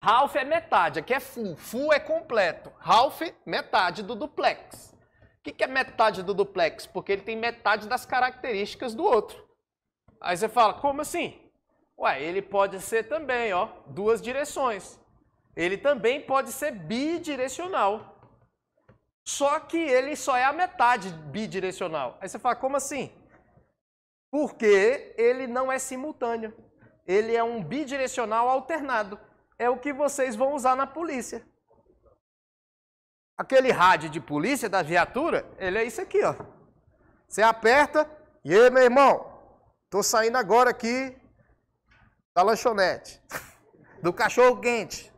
Half é metade, aqui é full. Full é completo. Half, metade do duplex. O que, que é metade do duplex? Porque ele tem metade das características do outro. Aí você fala, como assim? Ué, ele pode ser também, ó, duas direções. Ele também pode ser bidirecional. Só que ele só é a metade bidirecional. Aí você fala, como assim? Porque ele não é simultâneo. Ele é um bidirecional alternado é o que vocês vão usar na polícia. Aquele rádio de polícia da viatura, ele é isso aqui, ó. Você aperta, e aí, meu irmão, tô saindo agora aqui da lanchonete, do cachorro quente.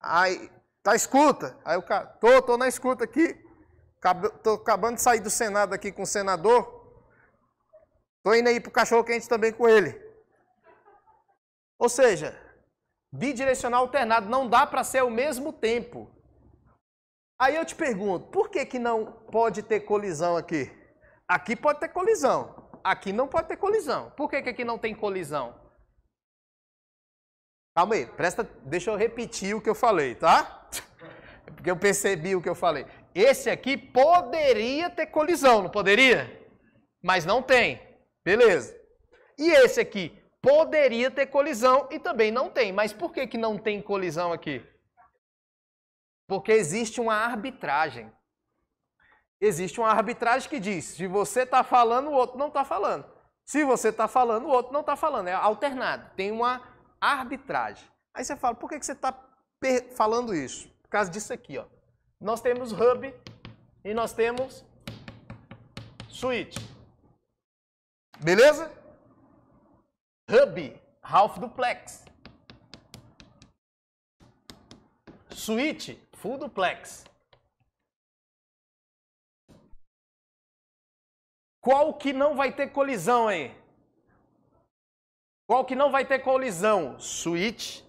Aí, tá escuta? Aí o cara, tô, tô na escuta aqui, tô acabando de sair do Senado aqui com o senador, tô indo aí pro cachorro quente também com ele. Ou seja, bidirecional alternado, não dá para ser ao mesmo tempo. Aí eu te pergunto, por que, que não pode ter colisão aqui? Aqui pode ter colisão, aqui não pode ter colisão. Por que, que aqui não tem colisão? Calma aí, presta, deixa eu repetir o que eu falei, tá? Porque eu percebi o que eu falei. Esse aqui poderia ter colisão, não poderia? Mas não tem. Beleza. E esse aqui poderia ter colisão e também não tem. Mas por que, que não tem colisão aqui? Porque existe uma arbitragem. Existe uma arbitragem que diz: se você está falando, o outro não está falando. Se você está falando, o outro não está falando. É alternado. Tem uma arbitragem. Aí você fala: por que, que você está falando isso? Por causa disso aqui. Ó. Nós temos hub e nós temos switch. Beleza? Hub, half duplex. Switch, full duplex. Qual que não vai ter colisão aí? Qual que não vai ter colisão? Switch.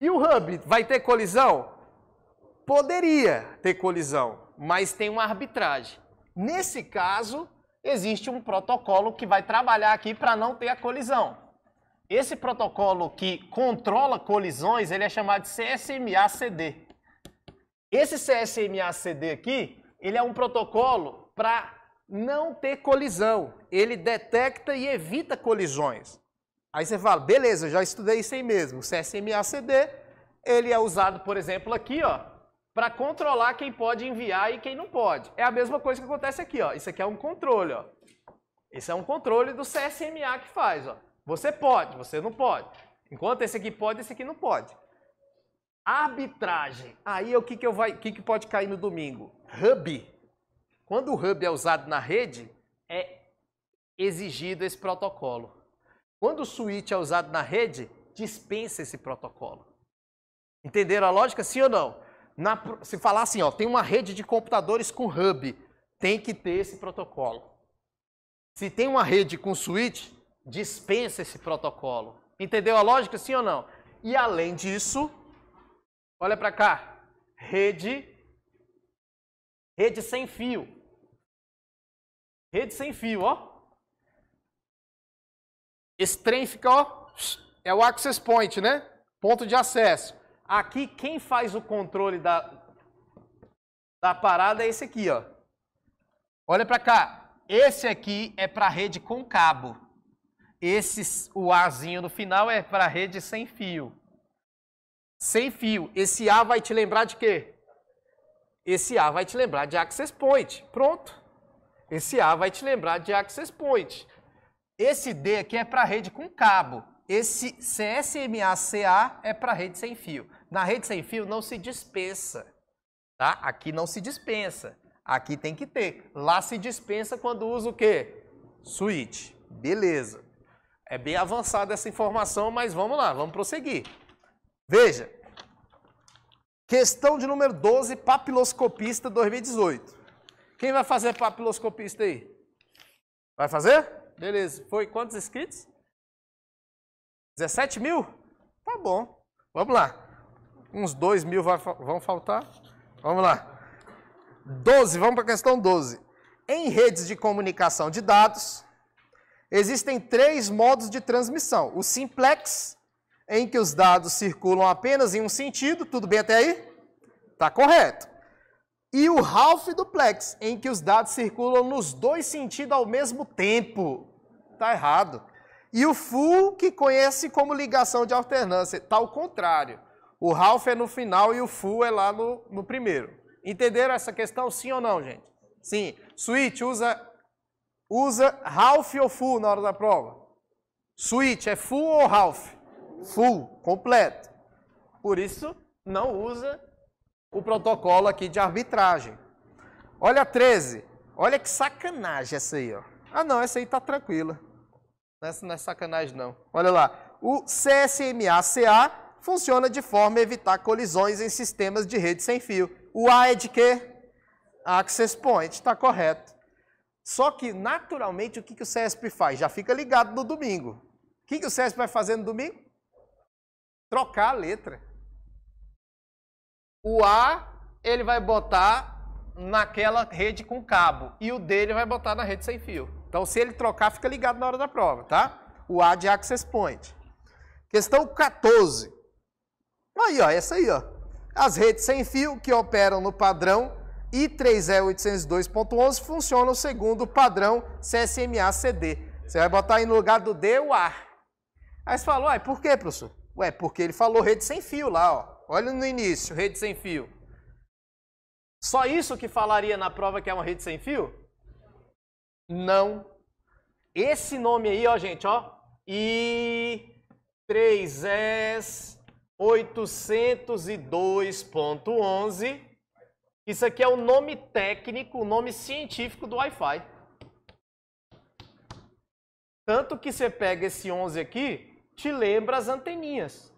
E o hub vai ter colisão? Poderia ter colisão, mas tem uma arbitragem. Nesse caso, existe um protocolo que vai trabalhar aqui para não ter a colisão. Esse protocolo que controla colisões, ele é chamado de CSMA-CD. Esse CSMA-CD aqui, ele é um protocolo para não ter colisão. Ele detecta e evita colisões. Aí você fala, beleza, já estudei isso aí mesmo. O CSMA-CD, ele é usado, por exemplo, aqui, ó, para controlar quem pode enviar e quem não pode. É a mesma coisa que acontece aqui, ó. Isso aqui é um controle, ó. Esse é um controle do CSMA que faz, ó. Você pode, você não pode. Enquanto esse aqui pode, esse aqui não pode. Arbitragem. Aí é o que que, eu vai, que, que pode cair no domingo? Hub. Quando o hub é usado na rede, é exigido esse protocolo. Quando o switch é usado na rede, dispensa esse protocolo. Entenderam a lógica? Sim ou não? Na, se falar assim, ó, tem uma rede de computadores com hub, tem que ter esse protocolo. Se tem uma rede com switch, dispensa esse protocolo. Entendeu a lógica, sim ou não? E além disso, olha para cá, rede, rede sem fio. Rede sem fio, ó. Esse trem fica, ó, é o access point, né? Ponto de acesso. Aqui quem faz o controle da, da parada é esse aqui, ó. Olha para cá. Esse aqui é para rede com cabo. Esse, o Azinho no final é para rede sem fio. Sem fio. Esse A vai te lembrar de quê? Esse A vai te lembrar de access point. Pronto. Esse A vai te lembrar de access point. Esse D aqui é para rede com cabo. Esse CSMA-CA é para rede sem fio. Na rede sem fio não se dispensa, tá? Aqui não se dispensa. Aqui tem que ter. Lá se dispensa quando usa o quê? Switch. Beleza. É bem avançada essa informação, mas vamos lá, vamos prosseguir. Veja. Questão de número 12, papiloscopista 2018. Quem vai fazer papiloscopista aí? Vai fazer? Beleza. Foi quantos inscritos? 17 mil? Tá bom. Vamos lá. Uns 2 mil vai, vão faltar. Vamos lá. 12, vamos para a questão 12. Em redes de comunicação de dados, existem três modos de transmissão. O simplex, em que os dados circulam apenas em um sentido, tudo bem até aí? está correto. E o half duplex, em que os dados circulam nos dois sentidos ao mesmo tempo. está errado. E o full, que conhece como ligação de alternância, está ao contrário. O Ralph é no final e o full é lá no, no primeiro. Entenderam essa questão, sim ou não, gente? Sim. Switch usa, usa half ou full na hora da prova? Switch é full ou Ralph? Full, completo. Por isso, não usa o protocolo aqui de arbitragem. Olha a 13. Olha que sacanagem essa aí, ó. Ah, não, essa aí tá tranquila. Essa não é sacanagem, não. Olha lá. O CSMA-CA funciona de forma a evitar colisões em sistemas de rede sem fio. O A é de quê? Access Point, está correto. Só que, naturalmente, o que, que o CESP faz? Já fica ligado no domingo. O que, que o CESP vai fazer no domingo? Trocar a letra. O A, ele vai botar naquela rede com cabo. E o D, ele vai botar na rede sem fio. Então, se ele trocar, fica ligado na hora da prova, tá? O A de Access Point. Questão 14. Aí, ó, essa aí, ó. As redes sem fio que operam no padrão I3E802.11 funcionam segundo o padrão CSMA-CD. Você vai botar aí no lugar do D o A. Aí você falou, uai, por quê, professor? Ué, porque ele falou rede sem fio lá, ó. Olha no início, rede sem fio. Só isso que falaria na prova que é uma rede sem fio? Não. Esse nome aí, ó, gente, ó. I3S 802.11. Isso aqui é o nome técnico, o nome científico do Wi-Fi. Tanto que você pega esse 11 aqui, te lembra as anteninhas.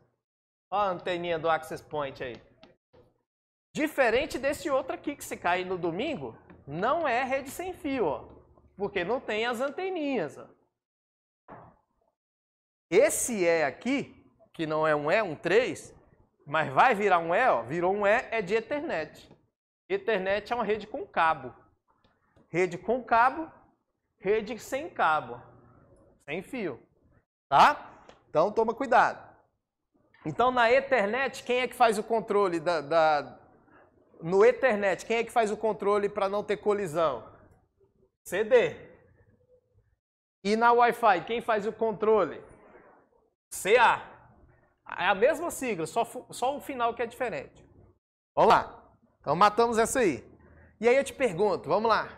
Olha a anteninha do Access Point aí. Diferente desse outro aqui que se cai no domingo, não é rede sem fio, ó. Porque não tem as anteninhas, ó. Esse é aqui que não é um E, é um 3, mas vai virar um E, ó, virou um E, é de Ethernet. Ethernet é uma rede com cabo. Rede com cabo, rede sem cabo, sem fio, tá? Então toma cuidado. Então na Ethernet, quem é que faz o controle da, da... no Ethernet, quem é que faz o controle para não ter colisão? CD. E na Wi-Fi, quem faz o controle? CA. É a mesma sigla, só, só o final que é diferente. Vamos lá. Então matamos essa aí. E aí eu te pergunto, vamos lá.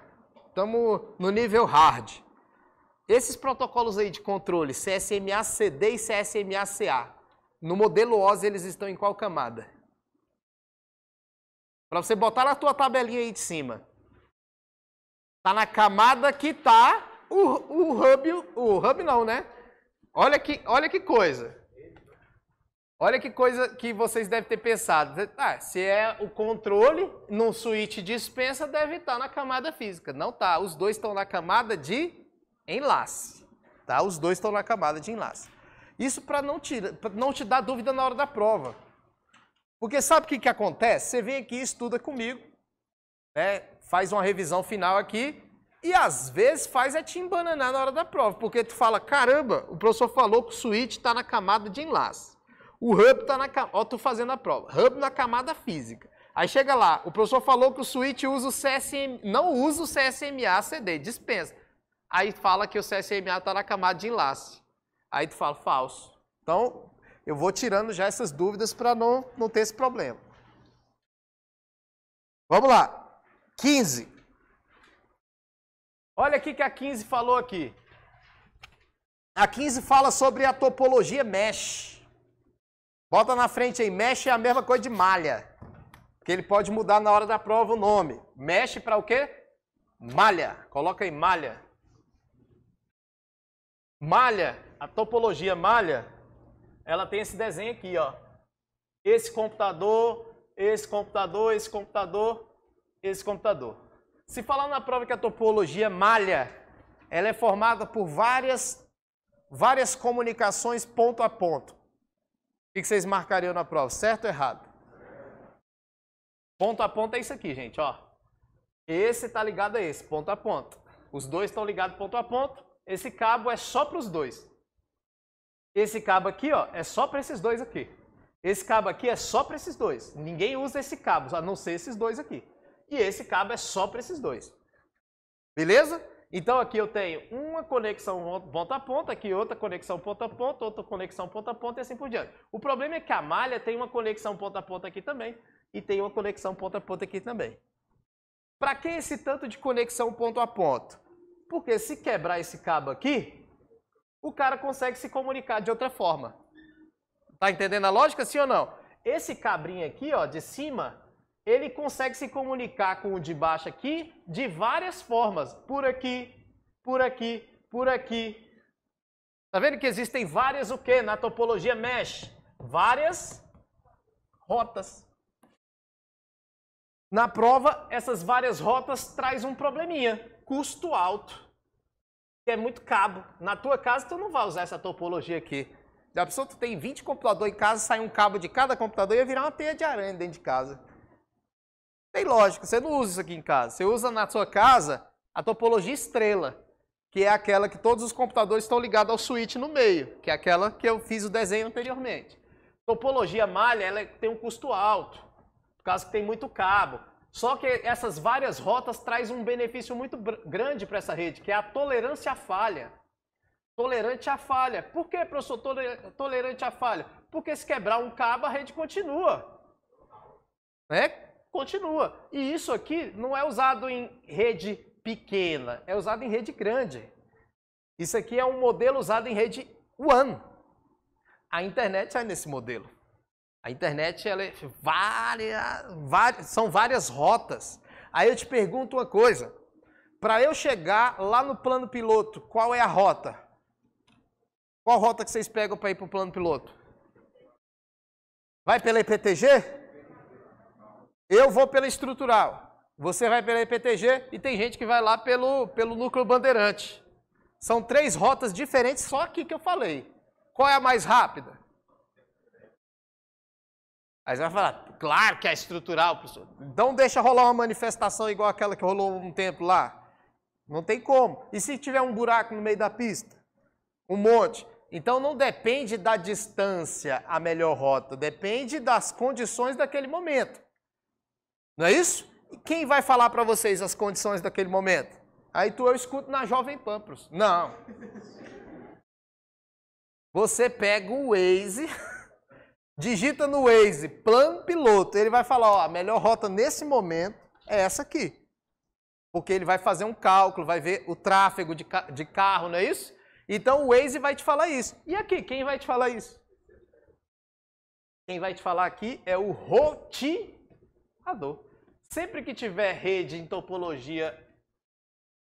Estamos no nível hard. Esses protocolos aí de controle, CSMA-CD e CSMA-CA, no modelo OSI eles estão em qual camada? Para você botar na tua tabelinha aí de cima. Tá na camada que tá o, o hub, o hub não, né? Olha que, olha que coisa. Olha que coisa que vocês devem ter pensado. Ah, se é o controle no switch dispensa, deve estar tá na camada física. Não tá. Os dois estão na camada de enlace. Tá? Os dois estão na camada de enlace. Isso para não, não, te dar dúvida na hora da prova. Porque sabe o que, que acontece? Você vem aqui, estuda comigo, né? faz uma revisão final aqui, e às vezes faz é te embananar na hora da prova, porque tu fala, caramba, o professor falou que o switch está na camada de enlace. O hub tá na camada. Ó, tô fazendo a prova. Hub na camada física. Aí chega lá, o professor falou que o switch usa o CSM, não usa o CSMA CD, dispensa. Aí fala que o CSMA está na camada de enlace. Aí tu fala, falso. Então, eu vou tirando já essas dúvidas para não, não ter esse problema. Vamos lá. 15. Olha o que a 15 falou aqui. A 15 fala sobre a topologia mesh. Bota na frente aí, mexe é a mesma coisa de malha. Que ele pode mudar na hora da prova o nome. Mexe para o quê? Malha. Coloca aí malha. Malha, a topologia malha, ela tem esse desenho aqui, ó. Esse computador, esse computador, esse computador, esse computador. Se falar na prova que a topologia malha, ela é formada por várias várias comunicações ponto a ponto. O que vocês marcariam na prova? Certo ou errado? Ponto a ponto é isso aqui, gente, ó. Esse tá ligado a esse, ponto a ponto. Os dois estão ligados ponto a ponto. Esse cabo é só para os dois. Esse cabo aqui, ó, é só para esses dois aqui. Esse cabo aqui é só para esses dois. Ninguém usa esse cabo, a não ser esses dois aqui. E esse cabo é só para esses dois. Beleza? Então aqui eu tenho uma conexão ponta a ponta, aqui outra conexão ponta a ponta, outra conexão ponta a ponta e assim por diante. O problema é que a malha tem uma conexão ponta a ponta aqui também e tem uma conexão ponta a ponta aqui também. Para que esse tanto de conexão ponto a ponto? Porque se quebrar esse cabo aqui, o cara consegue se comunicar de outra forma. Tá entendendo a lógica, sim ou não? Esse cabrinho aqui, ó, de cima, ele consegue se comunicar com o de baixo aqui de várias formas. Por aqui, por aqui, por aqui. Tá vendo que existem várias o quê? Na topologia mesh, várias rotas. Na prova, essas várias rotas traz um probleminha, custo alto. É muito cabo. Na tua casa tu não vai usar essa topologia aqui. Já pessoa tu tem 20 computadores em casa, sai um cabo de cada computador e ia virar uma teia de aranha dentro de casa. Tem lógica, você não usa isso aqui em casa. Você usa na sua casa a topologia estrela, que é aquela que todos os computadores estão ligados ao switch no meio, que é aquela que eu fiz o desenho anteriormente. Topologia malha, ela é, tem um custo alto, por causa que tem muito cabo. Só que essas várias rotas traz um benefício muito grande para essa rede, que é a tolerância à falha. Tolerante à falha. Por que, professor, tolerante à falha? Porque se quebrar um cabo, a rede continua. Né? continua. E isso aqui não é usado em rede pequena, é usado em rede grande. Isso aqui é um modelo usado em rede WAN. A internet é nesse modelo. A internet ela é várias, várias, são várias rotas. Aí eu te pergunto uma coisa: para eu chegar lá no plano piloto, qual é a rota? Qual rota que vocês pegam para ir para o plano piloto? Vai pela IPTG? Eu vou pela estrutural, você vai pela EPTG e tem gente que vai lá pelo, pelo núcleo bandeirante. São três rotas diferentes, só aqui que eu falei. Qual é a mais rápida? Aí você vai falar, claro que é estrutural, professor. Então deixa rolar uma manifestação igual aquela que rolou um tempo lá. Não tem como. E se tiver um buraco no meio da pista? Um monte. Então não depende da distância a melhor rota, depende das condições daquele momento. Não é isso? E quem vai falar para vocês as condições daquele momento? Aí tu eu escuto na Jovem Pampros. Não. Você pega o Waze, digita no Waze, plano piloto. Ele vai falar, ó, a melhor rota nesse momento é essa aqui. Porque ele vai fazer um cálculo, vai ver o tráfego de, ca de carro, não é isso? Então o Waze vai te falar isso. E aqui, quem vai te falar isso? Quem vai te falar aqui é o roteiro Azul. Sempre que tiver rede em topologia,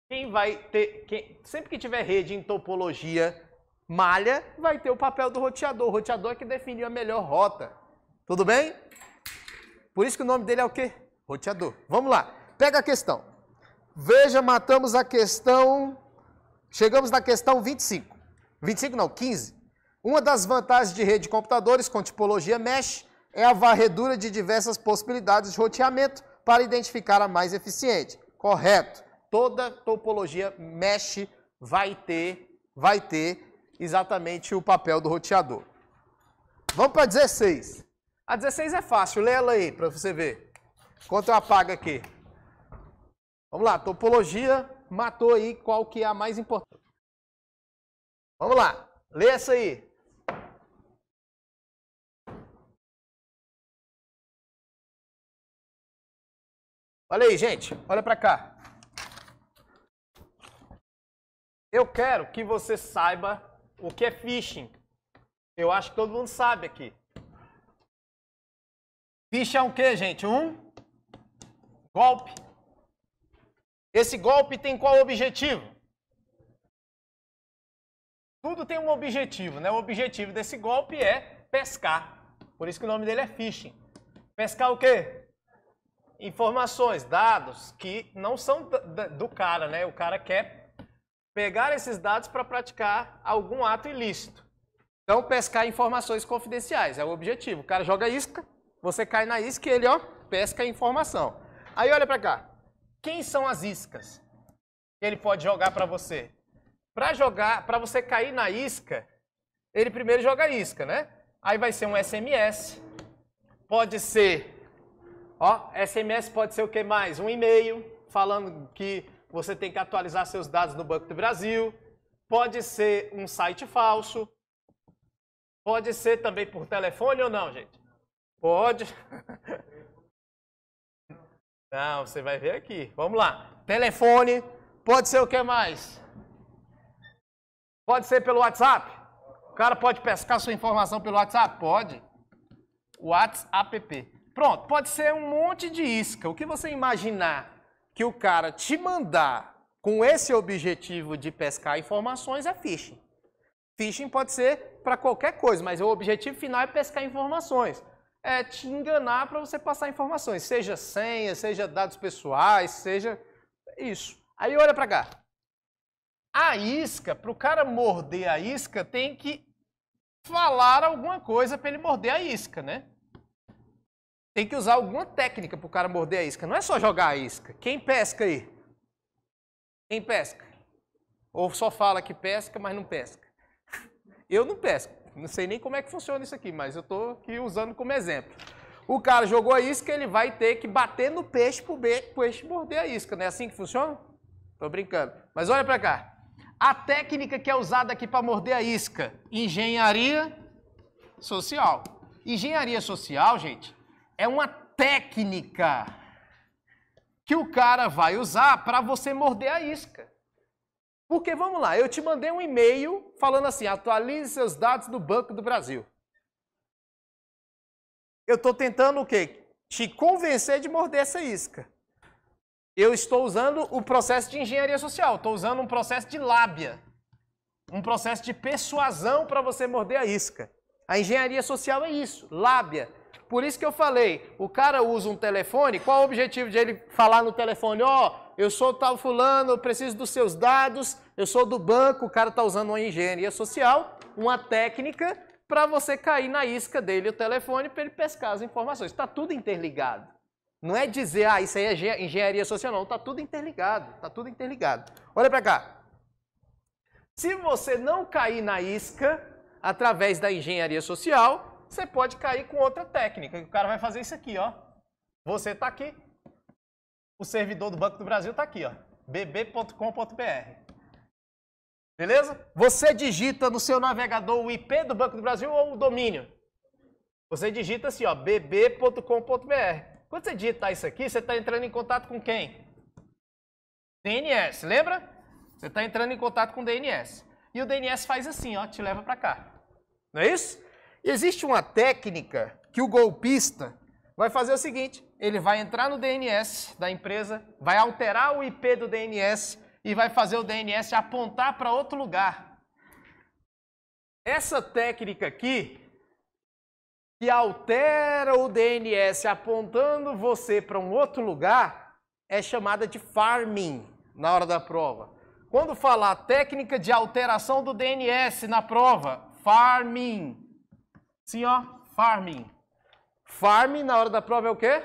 quem vai ter. Quem, sempre que tiver rede em topologia malha, vai ter o papel do roteador. O roteador é que definiu a melhor rota. Tudo bem? Por isso que o nome dele é o quê? Roteador. Vamos lá. Pega a questão. Veja, matamos a questão. Chegamos na questão 25. 25 não, 15. Uma das vantagens de rede de computadores com tipologia mesh é a varredura de diversas possibilidades de roteamento para identificar a mais eficiente. Correto. Toda topologia mesh vai ter, vai ter exatamente o papel do roteador. Vamos para 16. A 16 é fácil, lê ela aí para você ver. Enquanto eu apago aqui. Vamos lá, topologia matou aí qual que é a mais importante. Vamos lá, lê essa aí. Olha aí, gente. Olha para cá. Eu quero que você saiba o que é phishing. Eu acho que todo mundo sabe aqui. Phishing é um quê, gente? Um golpe. Esse golpe tem qual objetivo? Tudo tem um objetivo, né? O objetivo desse golpe é pescar. Por isso que o nome dele é phishing. Pescar o quê? informações, dados que não são do cara, né? O cara quer pegar esses dados para praticar algum ato ilícito. Então, pescar informações confidenciais é o objetivo. O cara joga isca, você cai na isca e ele, ó, pesca a informação. Aí olha para cá. Quem são as iscas que ele pode jogar para você? Para jogar, para você cair na isca, ele primeiro joga isca, né? Aí vai ser um SMS, pode ser Ó, SMS pode ser o que mais? Um e-mail falando que você tem que atualizar seus dados no Banco do Brasil. Pode ser um site falso. Pode ser também por telefone ou não, gente? Pode. Não, você vai ver aqui. Vamos lá. Telefone. Pode ser o que mais? Pode ser pelo WhatsApp? O cara pode pescar sua informação pelo WhatsApp? Pode. WhatsApp. Pronto, pode ser um monte de isca. O que você imaginar que o cara te mandar com esse objetivo de pescar informações é phishing. Phishing pode ser para qualquer coisa, mas o objetivo final é pescar informações. É te enganar para você passar informações, seja senha, seja dados pessoais, seja isso. Aí olha para cá. A isca, para o cara morder a isca, tem que falar alguma coisa para ele morder a isca, né? Tem que usar alguma técnica para o cara morder a isca. Não é só jogar a isca. Quem pesca aí? Quem pesca? Ou só fala que pesca, mas não pesca. Eu não pesco. Não sei nem como é que funciona isso aqui, mas eu estou aqui usando como exemplo. O cara jogou a isca, ele vai ter que bater no peixe para o peixe morder a isca. Não é assim que funciona? Estou brincando. Mas olha para cá. A técnica que é usada aqui para morder a isca, engenharia social. Engenharia social, gente, é uma técnica que o cara vai usar para você morder a isca. Porque vamos lá, eu te mandei um e-mail falando assim: atualize seus dados do Banco do Brasil. Eu estou tentando o quê? Te convencer de morder essa isca. Eu estou usando o processo de engenharia social, estou usando um processo de lábia, um processo de persuasão para você morder a isca. A engenharia social é isso, lábia por isso que eu falei, o cara usa um telefone, qual o objetivo de ele falar no telefone? Ó, oh, eu sou tal fulano, eu preciso dos seus dados, eu sou do banco, o cara está usando uma engenharia social, uma técnica para você cair na isca dele o telefone para ele pescar as informações. Está tudo interligado. Não é dizer, ah, isso aí é engenharia social, não. Está tudo interligado, está tudo interligado. Olha para cá. Se você não cair na isca através da engenharia social, você pode cair com outra técnica. O cara vai fazer isso aqui, ó. Você está aqui. O servidor do Banco do Brasil está aqui, ó. bb.com.br. Beleza? Você digita no seu navegador o IP do Banco do Brasil ou o domínio. Você digita assim, ó, bb.com.br. Quando você digitar isso aqui, você está entrando em contato com quem? DNS, lembra? Você está entrando em contato com o DNS. E o DNS faz assim, ó, te leva para cá. Não é isso? Existe uma técnica que o golpista vai fazer o seguinte: ele vai entrar no DNS da empresa, vai alterar o IP do DNS e vai fazer o DNS apontar para outro lugar. Essa técnica aqui, que altera o DNS apontando você para um outro lugar, é chamada de farming na hora da prova. Quando falar técnica de alteração do DNS na prova, farming, Sim, ó, farming. Farming na hora da prova é o quê?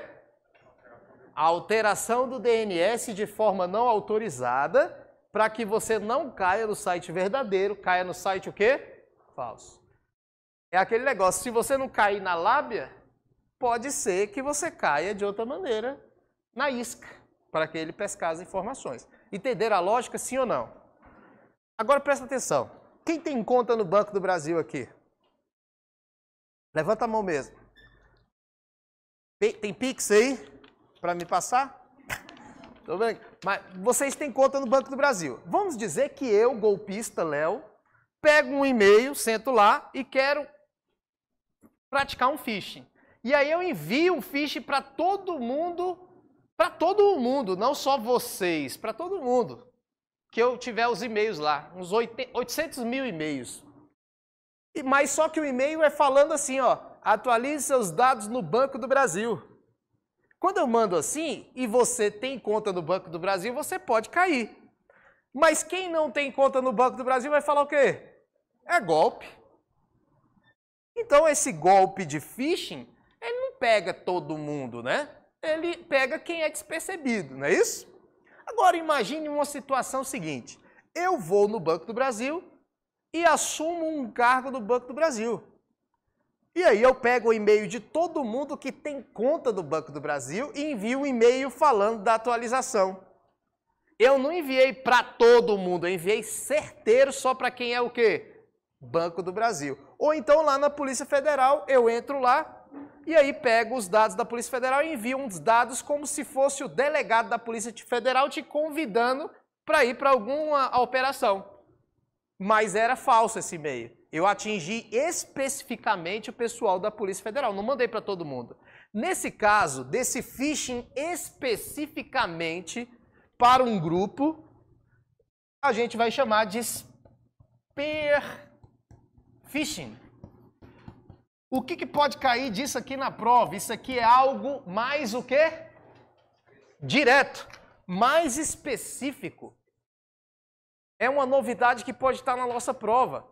A alteração do DNS de forma não autorizada para que você não caia no site verdadeiro, caia no site o quê? Falso. É aquele negócio, se você não cair na lábia, pode ser que você caia de outra maneira na isca, para que ele pescasse informações. Entender a lógica, sim ou não? Agora presta atenção. Quem tem conta no Banco do Brasil aqui? Levanta a mão mesmo. Tem Pix aí para me passar? Tô vendo. Mas vocês têm conta no Banco do Brasil. Vamos dizer que eu, golpista Léo, pego um e-mail, sento lá e quero praticar um phishing. E aí eu envio um phishing para todo mundo, para todo mundo, não só vocês, para todo mundo que eu tiver os e-mails lá, uns 800 mil e-mails. Mas só que o e-mail é falando assim, ó, atualize seus dados no Banco do Brasil. Quando eu mando assim e você tem conta no Banco do Brasil, você pode cair. Mas quem não tem conta no Banco do Brasil vai falar o quê? É golpe. Então esse golpe de phishing, ele não pega todo mundo, né? Ele pega quem é despercebido, não é isso? Agora imagine uma situação seguinte: eu vou no Banco do Brasil e assumo um cargo do Banco do Brasil. E aí eu pego o e-mail de todo mundo que tem conta do Banco do Brasil e envio um e-mail falando da atualização. Eu não enviei para todo mundo, eu enviei certeiro só para quem é o quê? Banco do Brasil. Ou então lá na Polícia Federal, eu entro lá e aí pego os dados da Polícia Federal e envio uns dados como se fosse o delegado da Polícia Federal te convidando para ir para alguma operação. Mas era falso esse e-mail. Eu atingi especificamente o pessoal da Polícia Federal, não mandei para todo mundo. Nesse caso, desse phishing especificamente para um grupo, a gente vai chamar de spear phishing. O que, que, pode cair disso aqui na prova? Isso aqui é algo mais o quê? Direto, mais específico. É uma novidade que pode estar na nossa prova.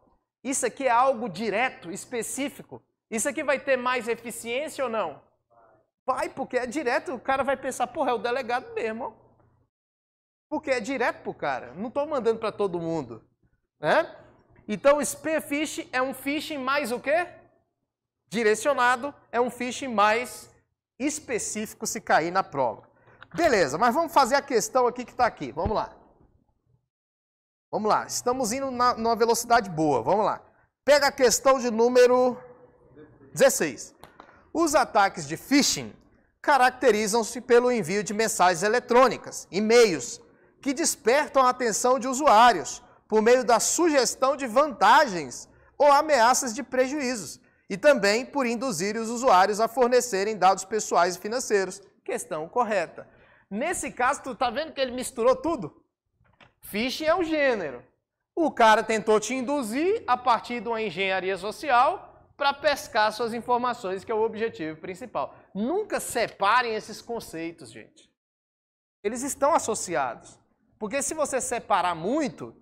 Isso aqui é algo direto, específico. Isso aqui vai ter mais eficiência ou não? Vai, porque é direto. O cara vai pensar, porra, é o delegado mesmo. Porque é direto pro cara. Não estou mandando para todo mundo. Né? Então, o phishing é um phishing mais o quê? Direcionado. É um phishing mais específico se cair na prova. Beleza, mas vamos fazer a questão aqui que está aqui. Vamos lá. Vamos lá, estamos indo na, numa velocidade boa. Vamos lá. Pega a questão de número 16. Os ataques de phishing caracterizam-se pelo envio de mensagens eletrônicas, e-mails, que despertam a atenção de usuários por meio da sugestão de vantagens ou ameaças de prejuízos, e também por induzir os usuários a fornecerem dados pessoais e financeiros. Questão correta. Nesse caso, tu tá vendo que ele misturou tudo? Phishing é um gênero. O cara tentou te induzir a partir de uma engenharia social para pescar suas informações, que é o objetivo principal. Nunca separem esses conceitos, gente. Eles estão associados. Porque se você separar muito,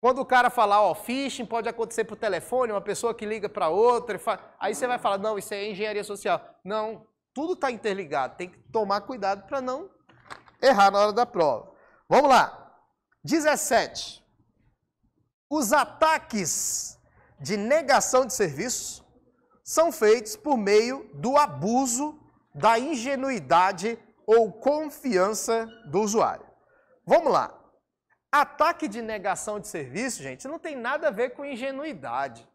quando o cara falar, ó, phishing pode acontecer por telefone, uma pessoa que liga para outra, aí você vai falar, não, isso é engenharia social. Não, tudo está interligado, tem que tomar cuidado para não errar na hora da prova. Vamos lá. 17. Os ataques de negação de serviço são feitos por meio do abuso da ingenuidade ou confiança do usuário. Vamos lá. Ataque de negação de serviço, gente, não tem nada a ver com ingenuidade.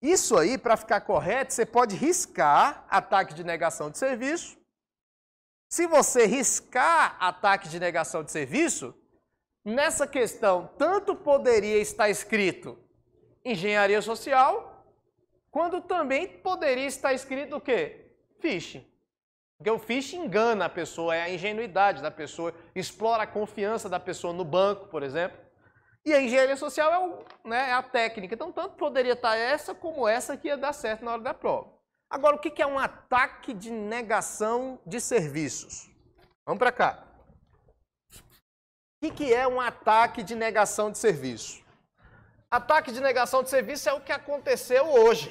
Isso aí, para ficar correto, você pode riscar ataque de negação de serviço. Se você riscar ataque de negação de serviço, nessa questão, tanto poderia estar escrito engenharia social, quando também poderia estar escrito o quê? Phishing. Porque o phishing engana a pessoa, é a ingenuidade da pessoa, explora a confiança da pessoa no banco, por exemplo. E a engenharia social é, o, né, é a técnica. Então, tanto poderia estar essa como essa que ia dar certo na hora da prova. Agora, o que é um ataque de negação de serviços? Vamos para cá. O que é um ataque de negação de serviço? Ataque de negação de serviço é o que aconteceu hoje.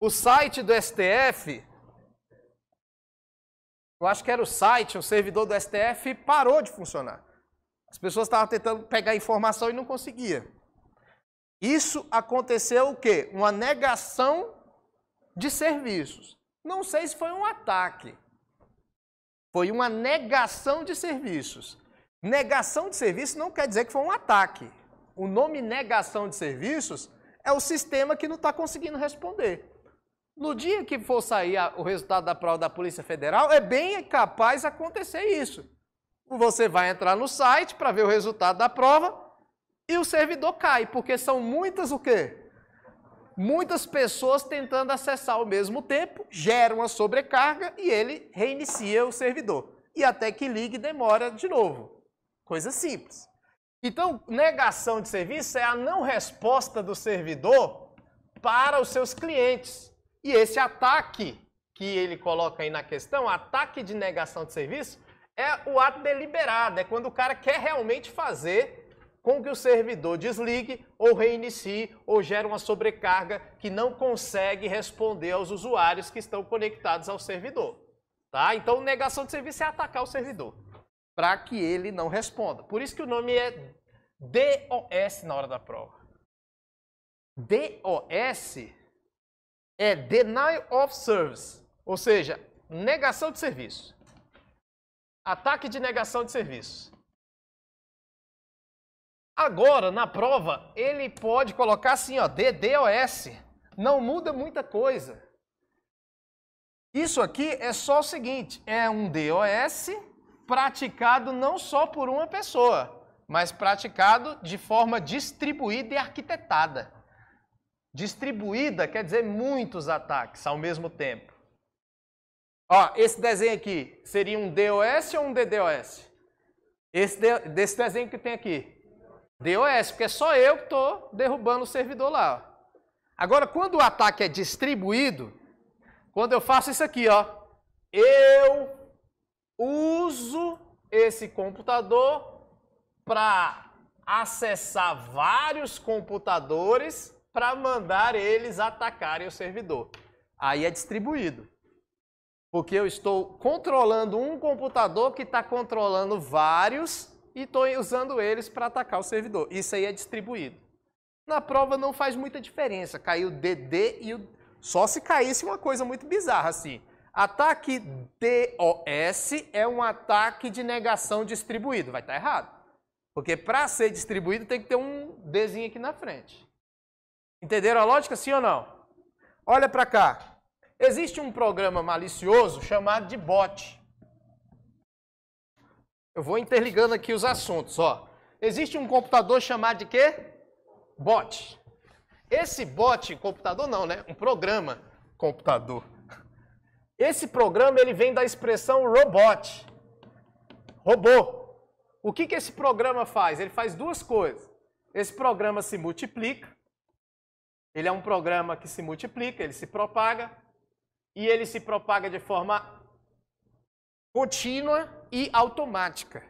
O site do STF, eu acho que era o site, o servidor do STF parou de funcionar. As pessoas estavam tentando pegar informação e não conseguia. Isso aconteceu o quê? Uma negação de serviços. Não sei se foi um ataque. Foi uma negação de serviços. Negação de serviço não quer dizer que foi um ataque. O nome negação de serviços é o sistema que não está conseguindo responder. No dia que for sair a, o resultado da prova da Polícia Federal, é bem capaz acontecer isso. Você vai entrar no site para ver o resultado da prova e o servidor cai, porque são muitas o quê? muitas pessoas tentando acessar ao mesmo tempo, gera uma sobrecarga e ele reinicia o servidor. E até que ligue demora de novo. Coisa simples. Então, negação de serviço é a não resposta do servidor para os seus clientes. E esse ataque que ele coloca aí na questão, ataque de negação de serviço, é o ato deliberado, é quando o cara quer realmente fazer com que o servidor desligue ou reinicie ou gere uma sobrecarga que não consegue responder aos usuários que estão conectados ao servidor. Tá? Então, negação de serviço é atacar o servidor para que ele não responda. Por isso que o nome é DOS na hora da prova. DOS é Denial of Service, ou seja, negação de serviço. Ataque de negação de serviço. Agora, na prova, ele pode colocar assim, ó, DDoS. Não muda muita coisa. Isso aqui é só o seguinte, é um DOS praticado não só por uma pessoa, mas praticado de forma distribuída e arquitetada. Distribuída quer dizer muitos ataques ao mesmo tempo. Ó, esse desenho aqui seria um DOS ou um DDoS? Esse de, desse desenho que tem aqui DOS, porque é só eu que estou derrubando o servidor lá. Agora, quando o ataque é distribuído, quando eu faço isso aqui, ó, eu uso esse computador para acessar vários computadores para mandar eles atacarem o servidor. Aí é distribuído. Porque eu estou controlando um computador que está controlando vários e estou usando eles para atacar o servidor. Isso aí é distribuído. Na prova não faz muita diferença, caiu DD e o... Só se caísse uma coisa muito bizarra assim. Ataque DOS é um ataque de negação distribuído. Vai estar tá errado. Porque para ser distribuído tem que ter um Dzinho aqui na frente. Entenderam a lógica, sim ou não? Olha para cá. Existe um programa malicioso chamado de bot. Eu vou interligando aqui os assuntos, ó. Existe um computador chamado de quê? Bot. Esse bot, computador não, né? Um programa computador. Esse programa ele vem da expressão robot. Robô. O que, que esse programa faz? Ele faz duas coisas. Esse programa se multiplica. Ele é um programa que se multiplica, ele se propaga. E ele se propaga de forma contínua e automática,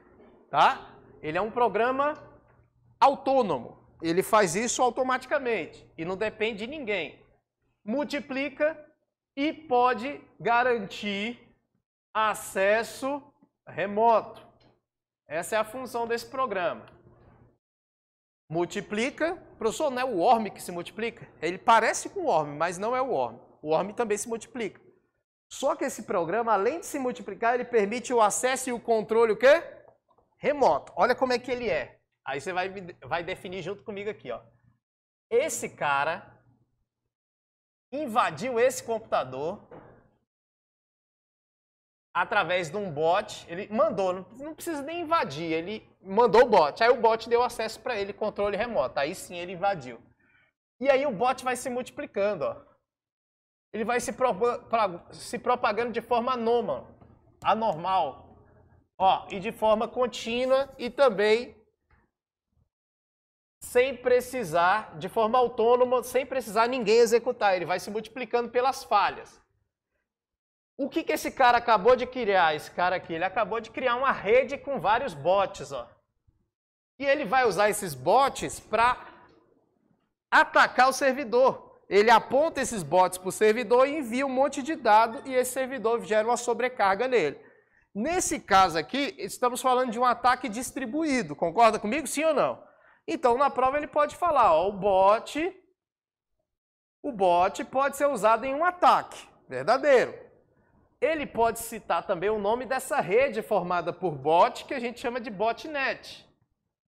tá? Ele é um programa autônomo. Ele faz isso automaticamente e não depende de ninguém. Multiplica e pode garantir acesso remoto. Essa é a função desse programa. Multiplica. Professor, não é o ORM que se multiplica? Ele parece com o ORM, mas não é o ORM. O ORM também se multiplica. Só que esse programa, além de se multiplicar, ele permite o acesso e o controle o quê? Remoto. Olha como é que ele é. Aí você vai, vai definir junto comigo aqui, ó. Esse cara invadiu esse computador através de um bot. Ele mandou, não, precisa nem invadir, ele mandou o bot. Aí o bot deu acesso para ele, controle remoto. Aí sim ele invadiu. E aí o bot vai se multiplicando, ó ele vai se, pro, se propagando de forma anômala, anormal, ó, e de forma contínua e também sem precisar, de forma autônoma, sem precisar ninguém executar. Ele vai se multiplicando pelas falhas. O que, que esse cara acabou de criar? Esse cara aqui, ele acabou de criar uma rede com vários bots, ó. E ele vai usar esses bots para atacar o servidor ele aponta esses bots para o servidor e envia um monte de dado e esse servidor gera uma sobrecarga nele. Nesse caso aqui, estamos falando de um ataque distribuído, concorda comigo? Sim ou não? Então, na prova ele pode falar, ó, o bot o bot pode ser usado em um ataque, verdadeiro. Ele pode citar também o nome dessa rede formada por bot, que a gente chama de botnet.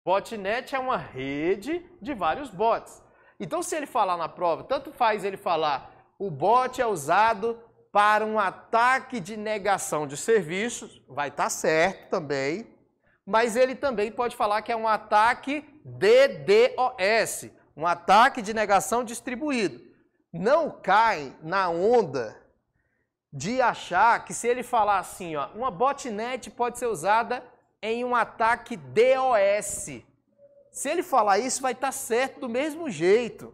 Botnet é uma rede de vários bots. Então, se ele falar na prova, tanto faz ele falar, o bot é usado para um ataque de negação de serviços, vai estar tá certo também, mas ele também pode falar que é um ataque DDoS, um ataque de negação distribuído. Não cai na onda de achar que se ele falar assim, ó, uma botnet pode ser usada em um ataque DOS. Se ele falar isso, vai estar tá certo do mesmo jeito,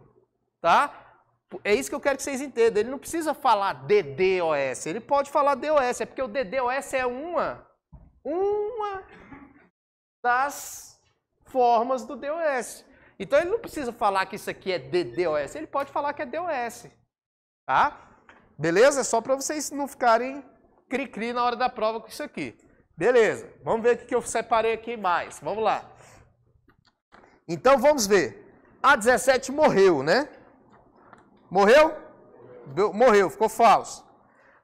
tá? É isso que eu quero que vocês entendam. Ele não precisa falar DDoS, ele pode falar DOS, é porque o DDoS é uma, uma das formas do DOS. Então ele não precisa falar que isso aqui é DDoS, ele pode falar que é DOS, tá? Beleza? Só para vocês não ficarem cri-cri na hora da prova com isso aqui. Beleza, vamos ver o que eu separei aqui mais. Vamos lá. Então vamos ver. A 17 morreu, né? Morreu? Morreu, ficou falso.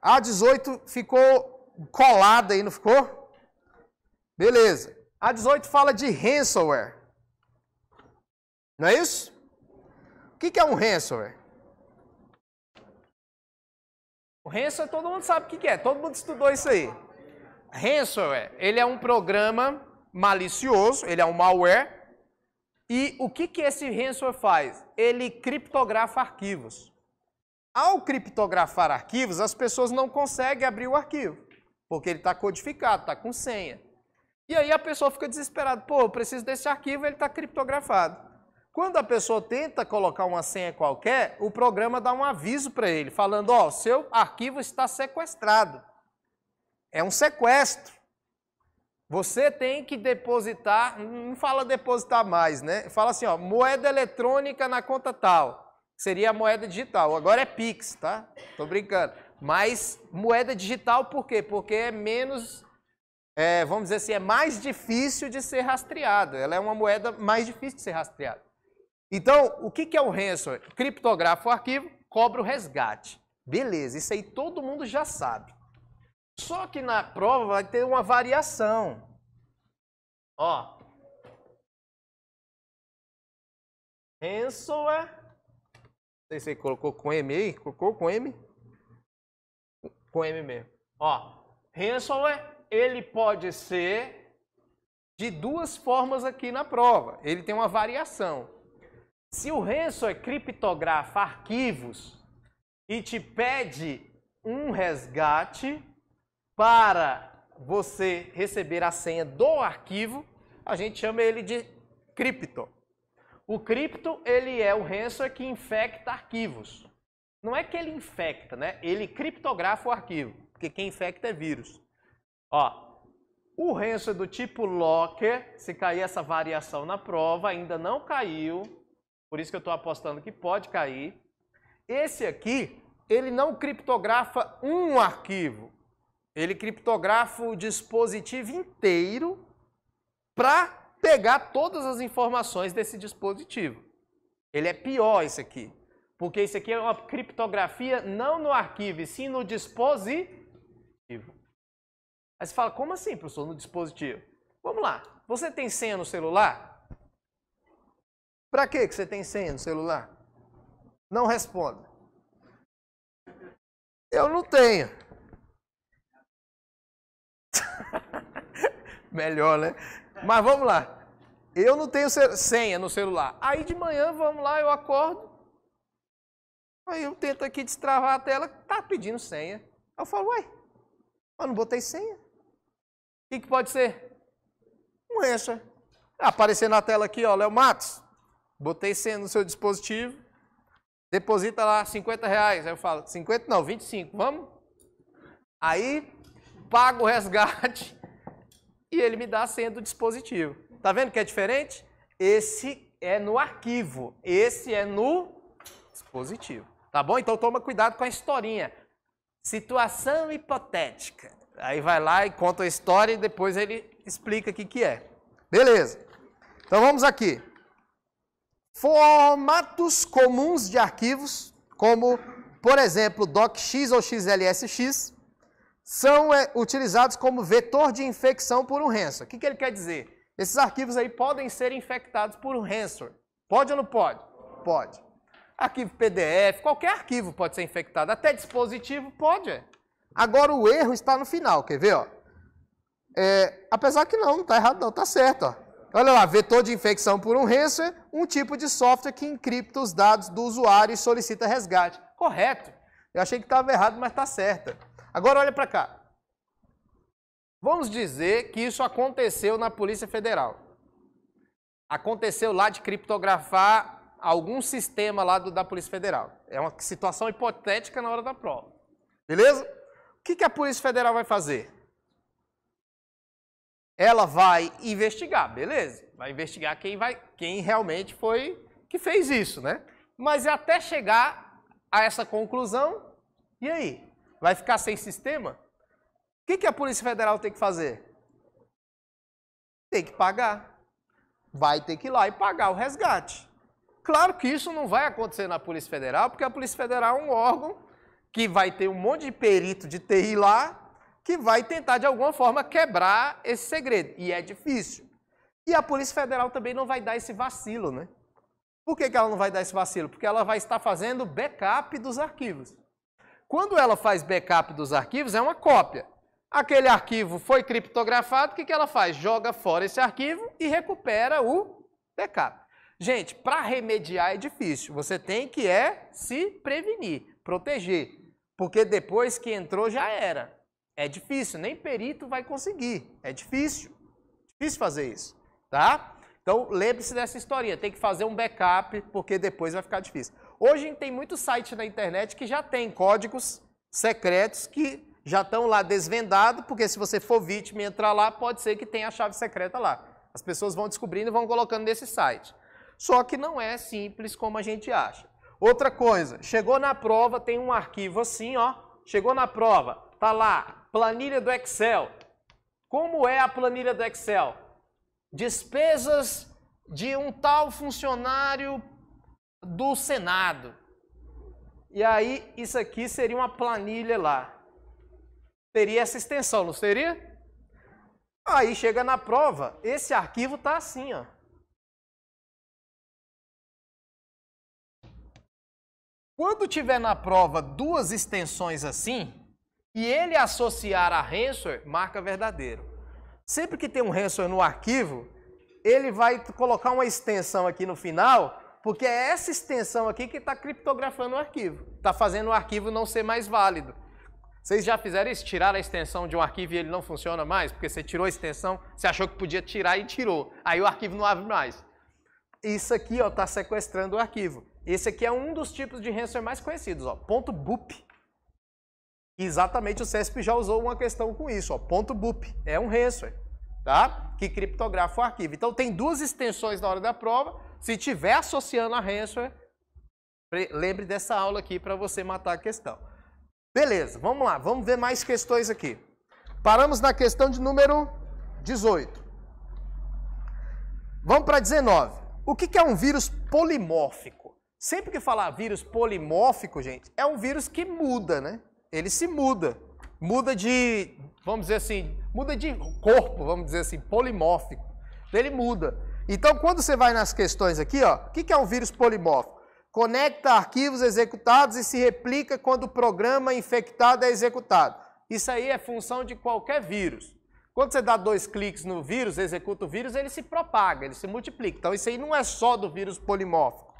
A 18 ficou colada aí, não ficou? Beleza. A 18 fala de ransomware. Não é isso? O que é um ransomware? O ransomware todo mundo sabe o que é, todo mundo estudou isso aí. Ransomware, ele é um programa malicioso, ele é um malware e o que, que esse ransomware faz? Ele criptografa arquivos. Ao criptografar arquivos, as pessoas não conseguem abrir o arquivo, porque ele está codificado, está com senha. E aí a pessoa fica desesperada, pô, eu preciso desse arquivo, ele está criptografado. Quando a pessoa tenta colocar uma senha qualquer, o programa dá um aviso para ele, falando, ó, oh, seu arquivo está sequestrado. É um sequestro. Você tem que depositar, não fala depositar mais, né? Fala assim, ó, moeda eletrônica na conta tal. Seria a moeda digital. Agora é Pix, tá? Tô brincando. Mas moeda digital por quê? Porque é menos, é, vamos dizer assim, é mais difícil de ser rastreado. Ela é uma moeda mais difícil de ser rastreada. Então, o que, que é o ransomware? Criptografa o arquivo, cobra o resgate. Beleza, isso aí todo mundo já sabe. Só que na prova vai ter uma variação. Ó. Renzo é. Não sei se você colocou com M aí. Colocou com M? Com M mesmo. Ó. Renzo é. Ele pode ser de duas formas aqui na prova. Ele tem uma variação. Se o ransomware é criptografa arquivos e te pede um resgate, para você receber a senha do arquivo, a gente chama ele de cripto. O cripto, ele é o ransom que infecta arquivos. Não é que ele infecta, né? Ele criptografa o arquivo, porque quem infecta é vírus. Ó, o ransom é do tipo locker, se cair essa variação na prova, ainda não caiu, por isso que eu estou apostando que pode cair. Esse aqui, ele não criptografa um arquivo, ele criptografa o dispositivo inteiro para pegar todas as informações desse dispositivo. Ele é pior isso aqui, porque isso aqui é uma criptografia não no arquivo, sim no dispositivo. Aí você fala, como assim, professor, no dispositivo? Vamos lá, você tem senha no celular? Para que você tem senha no celular? Não responda. Eu não tenho. Melhor, né? Mas vamos lá. Eu não tenho senha no celular. Aí de manhã, vamos lá, eu acordo. Aí eu tento aqui destravar a tela, tá pedindo senha. Aí eu falo, uai, mas não botei senha. O que, que pode ser? extra. Aparecer na tela aqui, ó, Léo Matos, botei senha no seu dispositivo, deposita lá 50 reais. Aí eu falo, 50 não, 25, vamos? Aí pago o resgate e ele me dá a senha do dispositivo. Tá vendo que é diferente? Esse é no arquivo, esse é no dispositivo. Tá bom? Então toma cuidado com a historinha. Situação hipotética. Aí vai lá e conta a história e depois ele explica o que, que é. Beleza. Então vamos aqui. Formatos comuns de arquivos, como, por exemplo, docx ou xlsx, são é, utilizados como vetor de infecção por um ransom. O que, que ele quer dizer? Esses arquivos aí podem ser infectados por um ransom. Pode ou não pode? Pode. Arquivo PDF, qualquer arquivo pode ser infectado. Até dispositivo pode. É. Agora o erro está no final, quer ver? Ó? É, apesar que não, não está errado não, está certo. Ó. Olha lá, vetor de infecção por um ransom, um tipo de software que encripta os dados do usuário e solicita resgate. Correto. Eu achei que estava errado, mas está certo. Agora olha para cá. Vamos dizer que isso aconteceu na Polícia Federal. Aconteceu lá de criptografar algum sistema lá do, da Polícia Federal. É uma situação hipotética na hora da prova. Beleza? O que, que a Polícia Federal vai fazer? Ela vai investigar, beleza? Vai investigar quem, vai, quem realmente foi que fez isso, né? Mas até chegar a essa conclusão, e aí? Vai ficar sem sistema? O que, que a Polícia Federal tem que fazer? Tem que pagar. Vai ter que ir lá e pagar o resgate. Claro que isso não vai acontecer na Polícia Federal, porque a Polícia Federal é um órgão que vai ter um monte de perito de TI lá que vai tentar de alguma forma quebrar esse segredo. E é difícil. E a Polícia Federal também não vai dar esse vacilo, né? Por que, que ela não vai dar esse vacilo? Porque ela vai estar fazendo backup dos arquivos. Quando ela faz backup dos arquivos, é uma cópia. Aquele arquivo foi criptografado, o que, que ela faz? Joga fora esse arquivo e recupera o backup. Gente, para remediar é difícil. Você tem que é se prevenir, proteger. Porque depois que entrou já era. É difícil, nem perito vai conseguir. É difícil. Difícil fazer isso, tá? Então lembre-se dessa historinha, tem que fazer um backup porque depois vai ficar difícil. Hoje tem muito site na internet que já tem códigos secretos que já estão lá desvendados, porque se você for vítima e entrar lá, pode ser que tenha a chave secreta lá. As pessoas vão descobrindo e vão colocando nesse site. Só que não é simples como a gente acha. Outra coisa, chegou na prova, tem um arquivo assim, ó. Chegou na prova, tá lá, planilha do Excel. Como é a planilha do Excel? Despesas de um tal funcionário do Senado. E aí, isso aqui seria uma planilha lá. Teria essa extensão, não seria? Aí chega na prova, esse arquivo tá assim, ó. Quando tiver na prova duas extensões assim, e ele associar a ransomware, marca verdadeiro. Sempre que tem um ransomware no arquivo, ele vai colocar uma extensão aqui no final porque é essa extensão aqui que está criptografando o arquivo. Está fazendo o arquivo não ser mais válido. Vocês já fizeram isso? Tirar a extensão de um arquivo e ele não funciona mais? Porque você tirou a extensão, você achou que podia tirar e tirou. Aí o arquivo não abre mais. Isso aqui está sequestrando o arquivo. Esse aqui é um dos tipos de ransomware mais conhecidos. Ó, ponto .bup. Exatamente o CESP já usou uma questão com isso. Ó, ponto .bup. É um ransomware tá? Que criptografa o arquivo. Então tem duas extensões na hora da prova. Se tiver associando a ransomware, lembre dessa aula aqui para você matar a questão. Beleza, vamos lá, vamos ver mais questões aqui. Paramos na questão de número 18. Vamos para 19. O que é um vírus polimórfico? Sempre que falar vírus polimórfico, gente, é um vírus que muda, né? Ele se muda. Muda de, vamos dizer assim, muda de corpo, vamos dizer assim, polimórfico. Ele muda. Então, quando você vai nas questões aqui, ó, o que é um vírus polimórfico? Conecta arquivos executados e se replica quando o programa infectado é executado. Isso aí é função de qualquer vírus. Quando você dá dois cliques no vírus, executa o vírus, ele se propaga, ele se multiplica. Então, isso aí não é só do vírus polimórfico.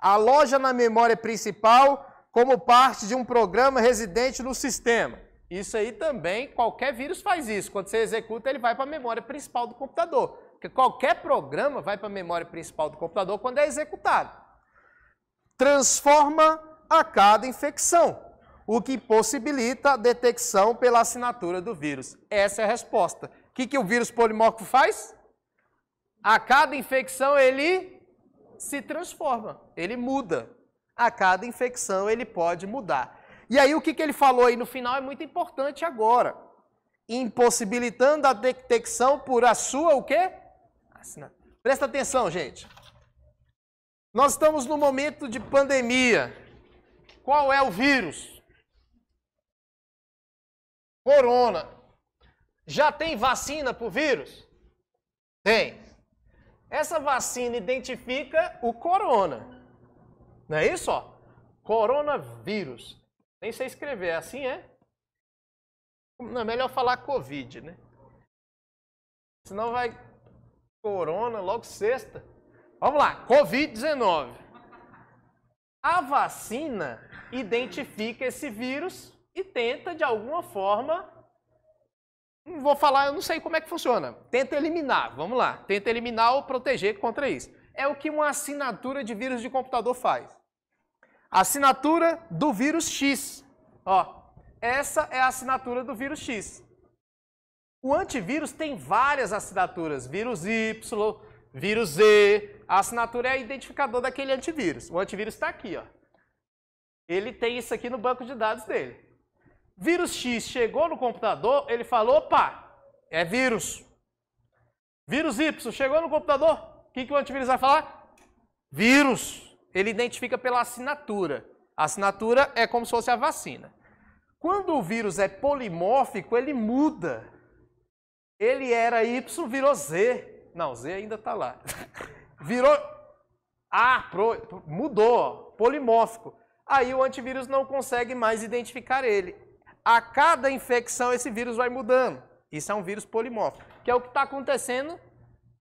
Aloja na memória principal como parte de um programa residente no sistema. Isso aí também, qualquer vírus faz isso. Quando você executa, ele vai para a memória principal do computador. Porque qualquer programa vai para a memória principal do computador quando é executado. Transforma a cada infecção, o que possibilita a detecção pela assinatura do vírus. Essa é a resposta. O que, que o vírus polimórfico faz? A cada infecção ele se transforma, ele muda. A cada infecção ele pode mudar. E aí o que, que ele falou aí no final é muito importante agora. Impossibilitando a detecção por a sua o quê? Presta atenção, gente. Nós estamos no momento de pandemia. Qual é o vírus? Corona. Já tem vacina para o vírus? Tem. Essa vacina identifica o corona. Não é isso? Ó? Coronavírus. Nem sei escrever, é assim é? Não, é melhor falar Covid, né? Senão vai corona logo sexta. Vamos lá, Covid-19. A vacina identifica esse vírus e tenta, de alguma forma, não vou falar, eu não sei como é que funciona. Tenta eliminar, vamos lá. Tenta eliminar ou proteger contra isso. É o que uma assinatura de vírus de computador faz. Assinatura do vírus X. Ó, essa é a assinatura do vírus X. O antivírus tem várias assinaturas, vírus Y, vírus Z. A assinatura é identificador daquele antivírus. O antivírus está aqui, ó. Ele tem isso aqui no banco de dados dele. Vírus X chegou no computador, ele falou, opa, é vírus. Vírus Y chegou no computador, o que, que o antivírus vai falar? Vírus ele identifica pela assinatura. A assinatura é como se fosse a vacina. Quando o vírus é polimórfico, ele muda. Ele era Y, virou Z. Não, Z ainda está lá. Virou A, pro, mudou, polimórfico. Aí o antivírus não consegue mais identificar ele. A cada infecção, esse vírus vai mudando. Isso é um vírus polimórfico, que é o que está acontecendo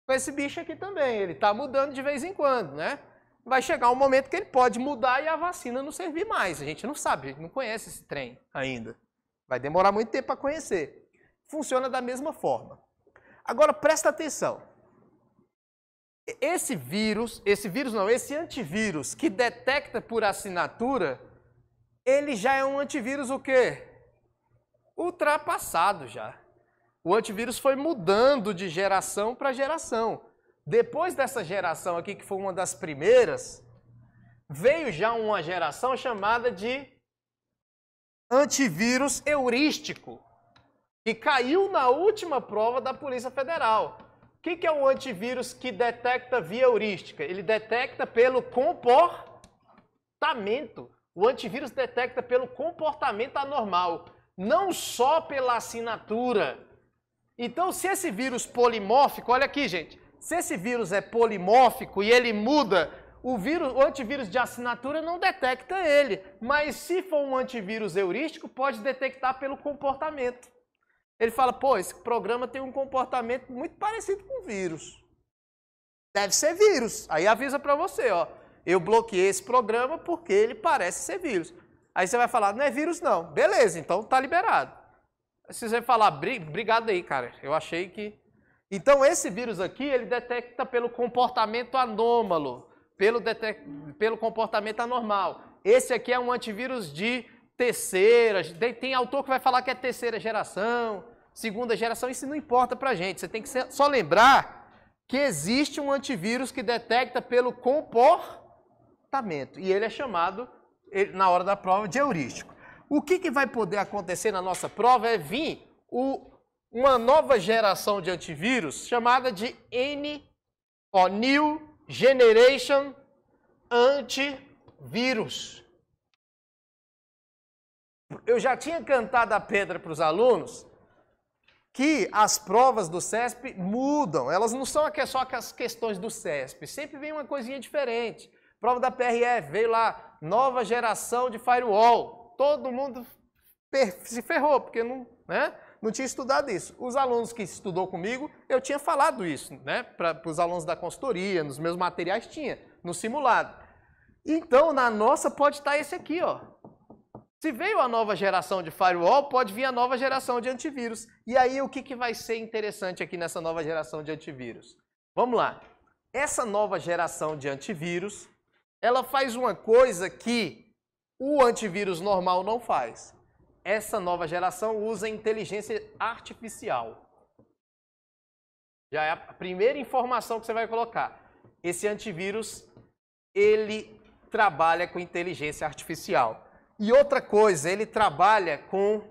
com esse bicho aqui também. Ele está mudando de vez em quando, né? vai chegar um momento que ele pode mudar e a vacina não servir mais. A gente não sabe, a gente não conhece esse trem ainda. Vai demorar muito tempo para conhecer. Funciona da mesma forma. Agora presta atenção. Esse vírus, esse vírus não, esse antivírus que detecta por assinatura, ele já é um antivírus o quê? Ultrapassado já. O antivírus foi mudando de geração para geração. Depois dessa geração aqui, que foi uma das primeiras, veio já uma geração chamada de antivírus heurístico, que caiu na última prova da Polícia Federal. O que, que é um antivírus que detecta via heurística? Ele detecta pelo comportamento. O antivírus detecta pelo comportamento anormal, não só pela assinatura. Então, se esse vírus polimórfico, olha aqui, gente, se esse vírus é polimórfico e ele muda, o, vírus, o antivírus de assinatura não detecta ele. Mas se for um antivírus heurístico, pode detectar pelo comportamento. Ele fala, pô, esse programa tem um comportamento muito parecido com vírus. Deve ser vírus. Aí avisa para você, ó. Eu bloqueei esse programa porque ele parece ser vírus. Aí você vai falar, não é vírus não. Beleza, então tá liberado. Se você falar, obrigado aí, cara. Eu achei que então esse vírus aqui, ele detecta pelo comportamento anômalo, pelo, pelo comportamento anormal. Esse aqui é um antivírus de terceira, tem autor que vai falar que é terceira geração, segunda geração, isso não importa pra gente. Você tem que só lembrar que existe um antivírus que detecta pelo comportamento. E ele é chamado, na hora da prova, de heurístico. O que, que vai poder acontecer na nossa prova é vir o uma nova geração de antivírus chamada de N, ó, New Generation Antivírus. Eu já tinha cantado a pedra para os alunos que as provas do CESP mudam. Elas não são só as questões do CESP. Sempre vem uma coisinha diferente. Prova da PRF, veio lá, nova geração de firewall. Todo mundo se ferrou, porque não, né? não tinha estudado isso. Os alunos que estudou comigo, eu tinha falado isso, né? Para os alunos da consultoria, nos meus materiais tinha, no simulado. Então, na nossa pode estar tá esse aqui, ó. Se veio a nova geração de firewall, pode vir a nova geração de antivírus. E aí, o que, que vai ser interessante aqui nessa nova geração de antivírus? Vamos lá. Essa nova geração de antivírus, ela faz uma coisa que o antivírus normal não faz essa nova geração usa inteligência artificial. Já é a primeira informação que você vai colocar. Esse antivírus, ele trabalha com inteligência artificial. E outra coisa, ele trabalha com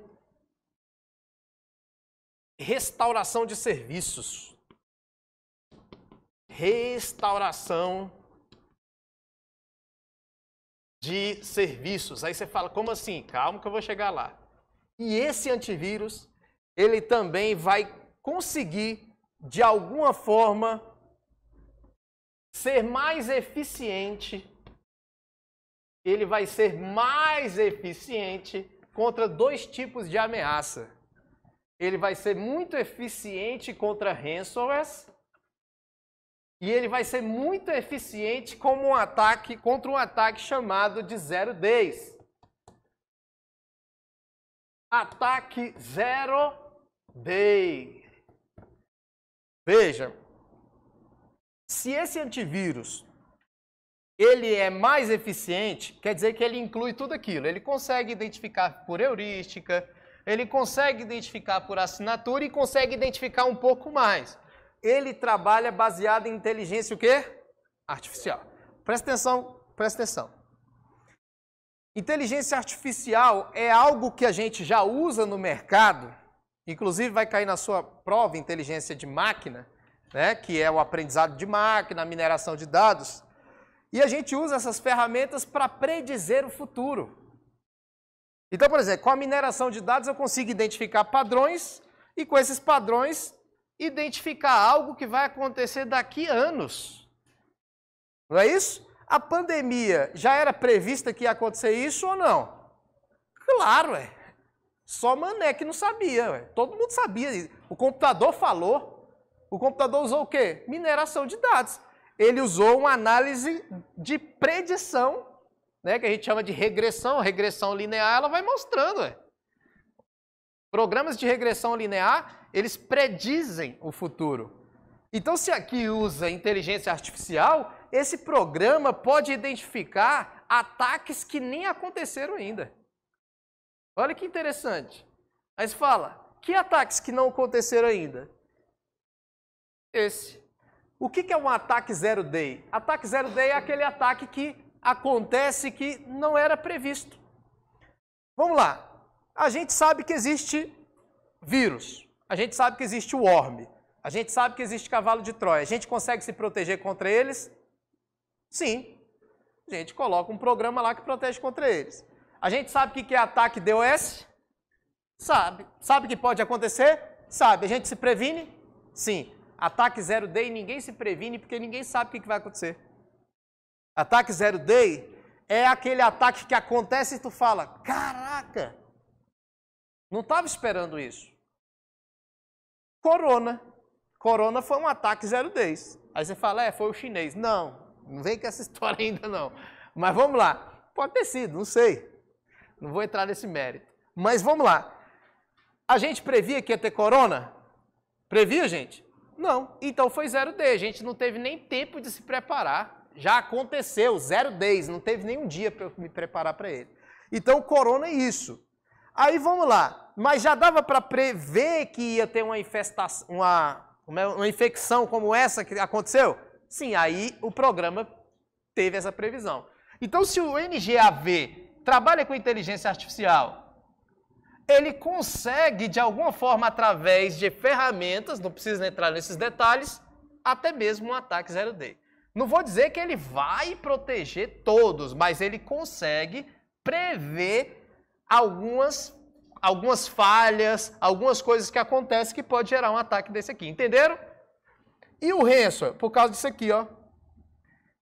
restauração de serviços. Restauração de serviços. Aí você fala, como assim? Calma que eu vou chegar lá. E esse antivírus, ele também vai conseguir, de alguma forma, ser mais eficiente. Ele vai ser mais eficiente contra dois tipos de ameaça. Ele vai ser muito eficiente contra ransomwares e ele vai ser muito eficiente como um ataque contra um ataque chamado de zero days ataque zero day. Veja, se esse antivírus ele é mais eficiente, quer dizer que ele inclui tudo aquilo. Ele consegue identificar por heurística, ele consegue identificar por assinatura e consegue identificar um pouco mais. Ele trabalha baseado em inteligência o quê? Artificial. Presta atenção, presta atenção. Inteligência artificial é algo que a gente já usa no mercado, inclusive vai cair na sua prova inteligência de máquina, né, que é o aprendizado de máquina, mineração de dados, e a gente usa essas ferramentas para predizer o futuro. Então, por exemplo, com a mineração de dados eu consigo identificar padrões e com esses padrões identificar algo que vai acontecer daqui a anos. Não é isso? a pandemia já era prevista que ia acontecer isso ou não? Claro, é. Só Mané que não sabia, ué. todo mundo sabia. O computador falou. O computador usou o quê? Mineração de dados. Ele usou uma análise de predição, né, que a gente chama de regressão. regressão linear, ela vai mostrando. Ué. Programas de regressão linear, eles predizem o futuro. Então, se aqui usa inteligência artificial, esse programa pode identificar ataques que nem aconteceram ainda. Olha que interessante. Mas fala, que ataques que não aconteceram ainda? Esse. O que é um ataque zero day? Ataque zero day é aquele ataque que acontece que não era previsto. Vamos lá. A gente sabe que existe vírus. A gente sabe que existe o worm. A gente sabe que existe cavalo de Troia. A gente consegue se proteger contra eles? Sim. A gente coloca um programa lá que protege contra eles. A gente sabe o que é ataque DOS? Sabe. Sabe que pode acontecer? Sabe. A gente se previne? Sim. Ataque zero day ninguém se previne porque ninguém sabe o que vai acontecer. Ataque zero day é aquele ataque que acontece e tu fala: "Caraca! Não estava esperando isso". Corona. Corona foi um ataque zero days. Aí você fala: "É, foi o chinês". Não. Não vem com essa história ainda, não. Mas vamos lá. Pode ter sido, não sei. Não vou entrar nesse mérito. Mas vamos lá. A gente previa que ia ter corona? Previa, gente? Não. Então foi zero d A gente não teve nem tempo de se preparar. Já aconteceu, zero days. Não teve nenhum dia para eu me preparar para ele. Então, corona é isso. Aí vamos lá. Mas já dava para prever que ia ter uma infestação, uma, é, uma infecção como essa que aconteceu? Sim, aí o programa teve essa previsão. Então, se o NGAV trabalha com inteligência artificial, ele consegue, de alguma forma, através de ferramentas, não precisa entrar nesses detalhes, até mesmo um ataque zero day. Não vou dizer que ele vai proteger todos, mas ele consegue prever algumas, algumas falhas, algumas coisas que acontecem que pode gerar um ataque desse aqui. Entenderam? E o ransomware? Por causa disso aqui, ó.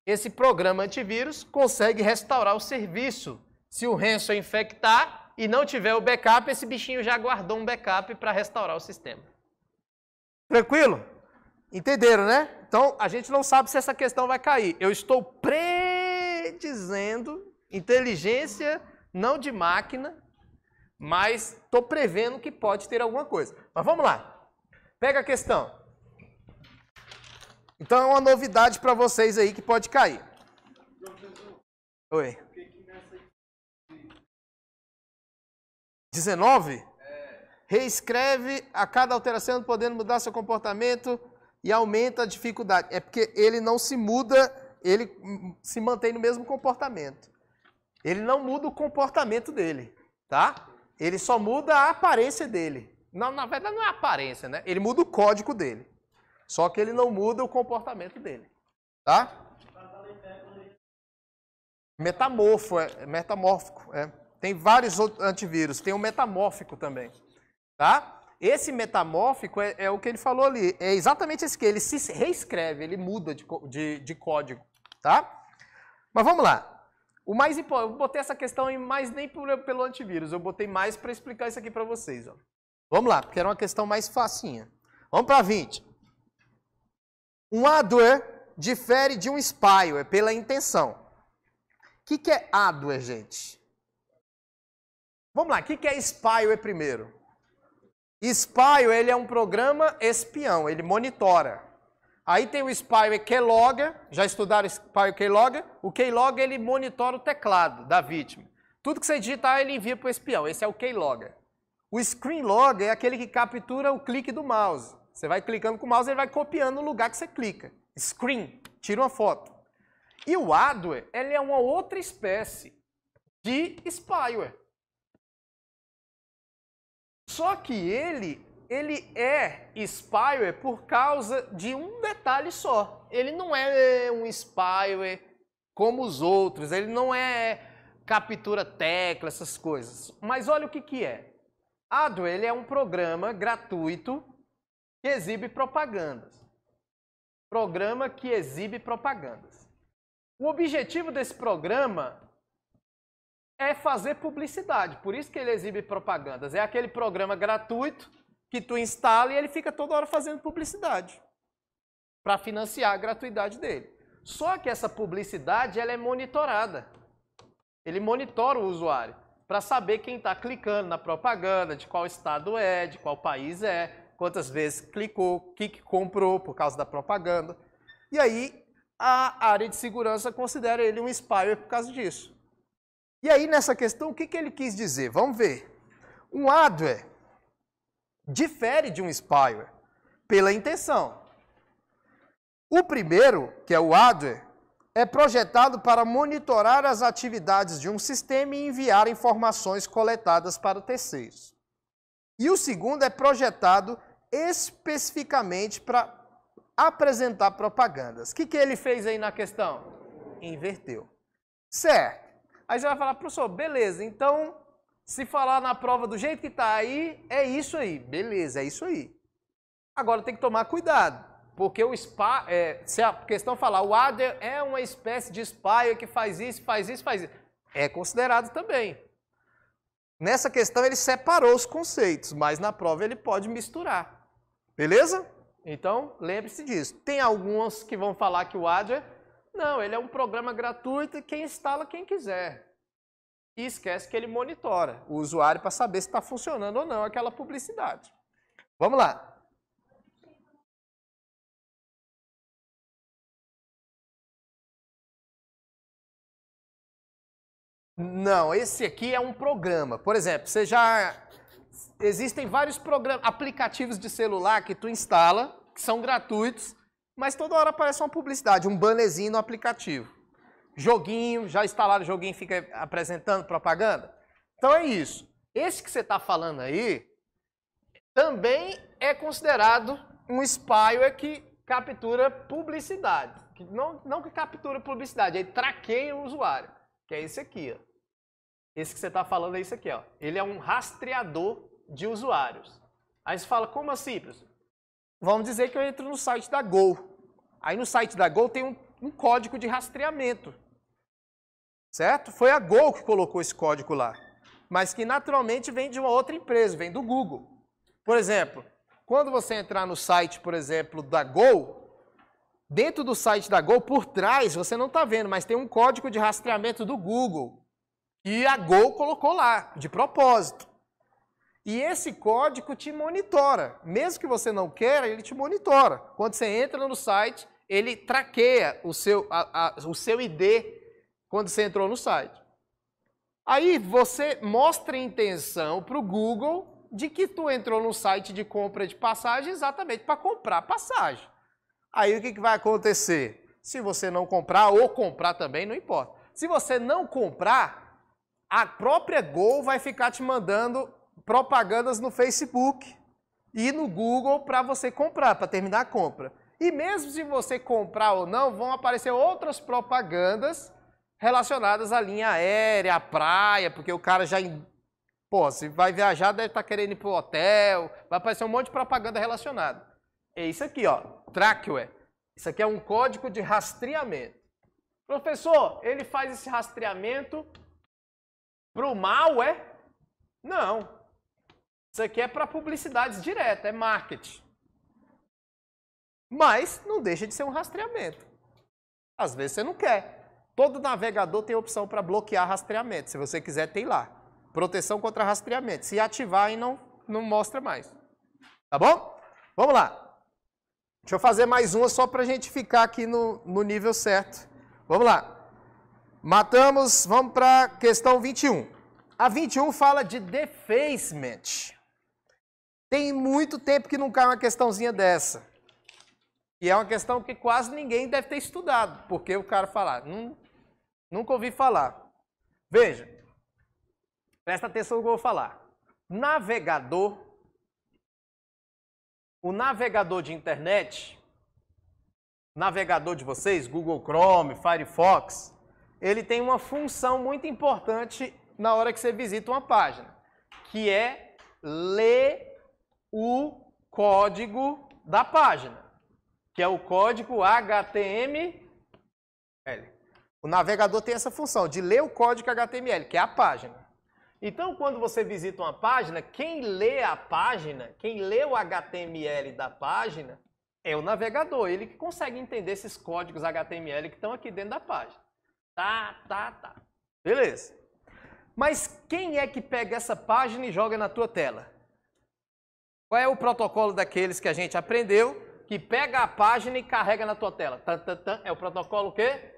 Esse programa antivírus consegue restaurar o serviço. Se o ransomware infectar e não tiver o backup, esse bichinho já guardou um backup para restaurar o sistema. Tranquilo? Entenderam, né? Então, a gente não sabe se essa questão vai cair. Eu estou predizendo inteligência não de máquina, mas estou prevendo que pode ter alguma coisa. Mas vamos lá. Pega a questão. Então é uma novidade para vocês aí que pode cair. Oi. 19? Reescreve a cada alteração, podendo mudar seu comportamento e aumenta a dificuldade. É porque ele não se muda, ele se mantém no mesmo comportamento. Ele não muda o comportamento dele, tá? Ele só muda a aparência dele. Não, na verdade não é a aparência, né? Ele muda o código dele. Só que ele não muda o comportamento dele. Tá? Metamorfo, é, é metamórfico. É. Tem vários antivírus. Tem o metamórfico também. Tá? Esse metamórfico é, é, o que ele falou ali. É exatamente esse que ele se reescreve, ele muda de, de, de código. Tá? Mas vamos lá. O mais importante, eu botei essa questão em mais nem por, pelo antivírus, eu botei mais para explicar isso aqui para vocês. Ó. Vamos lá, porque era uma questão mais facinha. Vamos para 20. Um adware difere de um spyware é pela intenção. O que, que é adware, gente? Vamos lá, o que, que é spyware primeiro? Spyware ele é um programa espião, ele monitora. Aí tem o spyware keylogger, já estudaram spyware keylogger? O keylogger ele monitora o teclado da vítima. Tudo que você digitar ele envia para o espião, esse é o keylogger. O screenlogger é aquele que captura o clique do mouse. Você vai clicando com o mouse, ele vai copiando o lugar que você clica. Screen, tira uma foto. E o adware, ele é uma outra espécie de spyware. Só que ele, ele é spyware por causa de um detalhe só. Ele não é um spyware como os outros, ele não é captura tecla, essas coisas. Mas olha o que, que é. Adware ele é um programa gratuito que exibe propagandas. Programa que exibe propagandas. O objetivo desse programa é fazer publicidade, por isso que ele exibe propagandas. É aquele programa gratuito que tu instala e ele fica toda hora fazendo publicidade para financiar a gratuidade dele. Só que essa publicidade ela é monitorada. Ele monitora o usuário para saber quem está clicando na propaganda, de qual estado é, de qual país é, quantas vezes clicou, o que, que comprou por causa da propaganda. E aí a área de segurança considera ele um spyware por causa disso. E aí nessa questão, o que, que ele quis dizer? Vamos ver. Um adware difere de um spyware pela intenção. O primeiro, que é o adware, é projetado para monitorar as atividades de um sistema e enviar informações coletadas para terceiros. E o segundo é projetado especificamente para apresentar propagandas. O que, que ele fez aí na questão? Inverteu. Certo. Aí você vai falar, professor, beleza, então se falar na prova do jeito que está aí, é isso aí. Beleza, é isso aí. Agora tem que tomar cuidado, porque o spa, é, se a questão falar, o Adler é uma espécie de spy que faz isso, faz isso, faz isso, é considerado também. Nessa questão ele separou os conceitos, mas na prova ele pode misturar. Beleza? Então, lembre-se disso. Tem alguns que vão falar que o Adware, não, ele é um programa gratuito e quem instala quem quiser. E esquece que ele monitora o usuário para saber se está funcionando ou não aquela publicidade. Vamos lá. Não, esse aqui é um programa. Por exemplo, você já Existem vários programas, aplicativos de celular que tu instala, que são gratuitos, mas toda hora aparece uma publicidade, um bannerzinho no aplicativo. Joguinho, já instalaram o joguinho, fica apresentando propaganda. Então é isso. Esse que você está falando aí também é considerado um spyware que captura publicidade. Não, não que captura publicidade, ele traqueia o usuário, que é esse aqui, ó. Esse que você está falando é isso aqui, ó. Ele é um rastreador de usuários. Aí você fala, como assim, professor? Vamos dizer que eu entro no site da Gol. Aí no site da Gol tem um, um código de rastreamento. Certo? Foi a Gol que colocou esse código lá. Mas que naturalmente vem de uma outra empresa, vem do Google. Por exemplo, quando você entrar no site, por exemplo, da Gol, dentro do site da Gol, por trás, você não está vendo, mas tem um código de rastreamento do Google. E a Gol colocou lá, de propósito. E esse código te monitora. Mesmo que você não queira, ele te monitora. Quando você entra no site, ele traqueia o seu, a, a, o seu ID quando você entrou no site. Aí você mostra intenção para o Google de que tu entrou no site de compra de passagem exatamente para comprar passagem. Aí o que, que vai acontecer? Se você não comprar ou comprar também, não importa. Se você não comprar, a própria Gol vai ficar te mandando propagandas no Facebook e no Google para você comprar, para terminar a compra. E mesmo se você comprar ou não, vão aparecer outras propagandas relacionadas à linha aérea, à praia, porque o cara já. In... Pô, se vai viajar, deve estar tá querendo ir para o hotel. Vai aparecer um monte de propaganda relacionada. É isso aqui, ó. Trackware. Isso aqui é um código de rastreamento. Professor, ele faz esse rastreamento para o malware? É? Não. Isso aqui é para publicidades direta, é marketing. Mas não deixa de ser um rastreamento. Às vezes você não quer. Todo navegador tem opção para bloquear rastreamento. Se você quiser, tem lá. Proteção contra rastreamento. Se ativar, aí não, não mostra mais. Tá bom? Vamos lá. Deixa eu fazer mais uma só para a gente ficar aqui no, no nível certo. Vamos lá. Matamos, vamos para a questão 21. A 21 fala de defacement. Tem muito tempo que não cai uma questãozinha dessa. E é uma questão que quase ninguém deve ter estudado, porque o cara falar, nunca ouvi falar. Veja, presta atenção no que eu vou falar. Navegador, o navegador de internet, navegador de vocês, Google Chrome, Firefox, ele tem uma função muito importante na hora que você visita uma página, que é ler o código da página, que é o código HTML. O navegador tem essa função de ler o código HTML, que é a página. Então, quando você visita uma página, quem lê a página, quem lê o HTML da página, é o navegador, ele que consegue entender esses códigos HTML que estão aqui dentro da página. Tá, tá, tá. Beleza. Mas quem é que pega essa página e joga na tua tela? Qual é o protocolo daqueles que a gente aprendeu que pega a página e carrega na tua tela? Tan, tan, tan. É o protocolo o quê?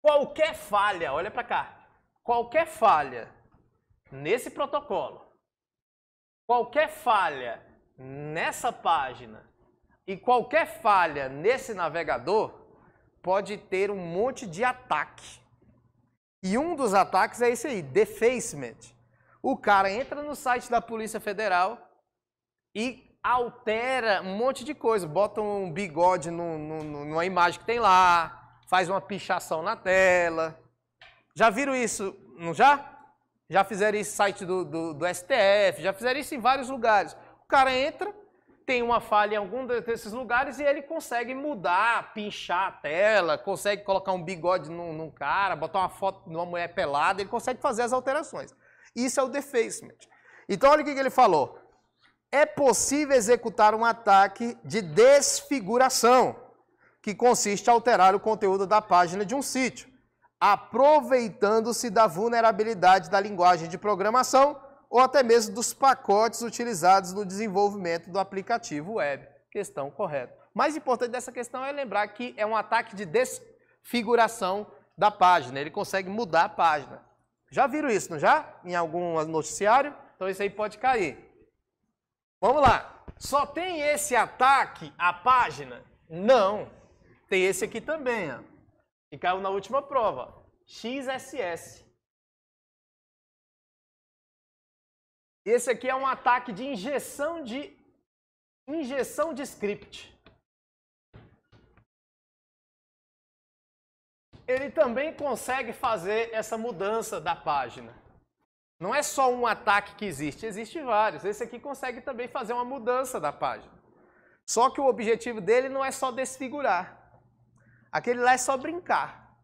Qualquer falha, olha para cá. Qualquer falha nesse protocolo, qualquer falha nessa página e qualquer falha nesse navegador pode ter um monte de ataque. E um dos ataques é esse aí, defacement. O cara entra no site da Polícia Federal e altera um monte de coisa. Bota um bigode no, no, numa imagem que tem lá, faz uma pichação na tela. Já viram isso? Não já? Já fizeram isso no site do, do, do STF, já fizeram isso em vários lugares. O cara entra, tem uma falha em algum desses lugares e ele consegue mudar, pinchar a tela, consegue colocar um bigode num, num cara, botar uma foto de uma mulher pelada, ele consegue fazer as alterações. Isso é o defacement. Então, olha o que ele falou. É possível executar um ataque de desfiguração, que consiste em alterar o conteúdo da página de um sítio, aproveitando-se da vulnerabilidade da linguagem de programação ou até mesmo dos pacotes utilizados no desenvolvimento do aplicativo web. Questão correta. mais importante dessa questão é lembrar que é um ataque de desfiguração da página. Ele consegue mudar a página. Já viram isso, não já? Em algum noticiário? Então isso aí pode cair. Vamos lá. Só tem esse ataque à página? Não. Tem esse aqui também, ó. E caiu na última prova. XSS. Esse aqui é um ataque de injeção de injeção de script. ele também consegue fazer essa mudança da página. Não é só um ataque que existe, existe vários. Esse aqui consegue também fazer uma mudança da página. Só que o objetivo dele não é só desfigurar. Aquele lá é só brincar.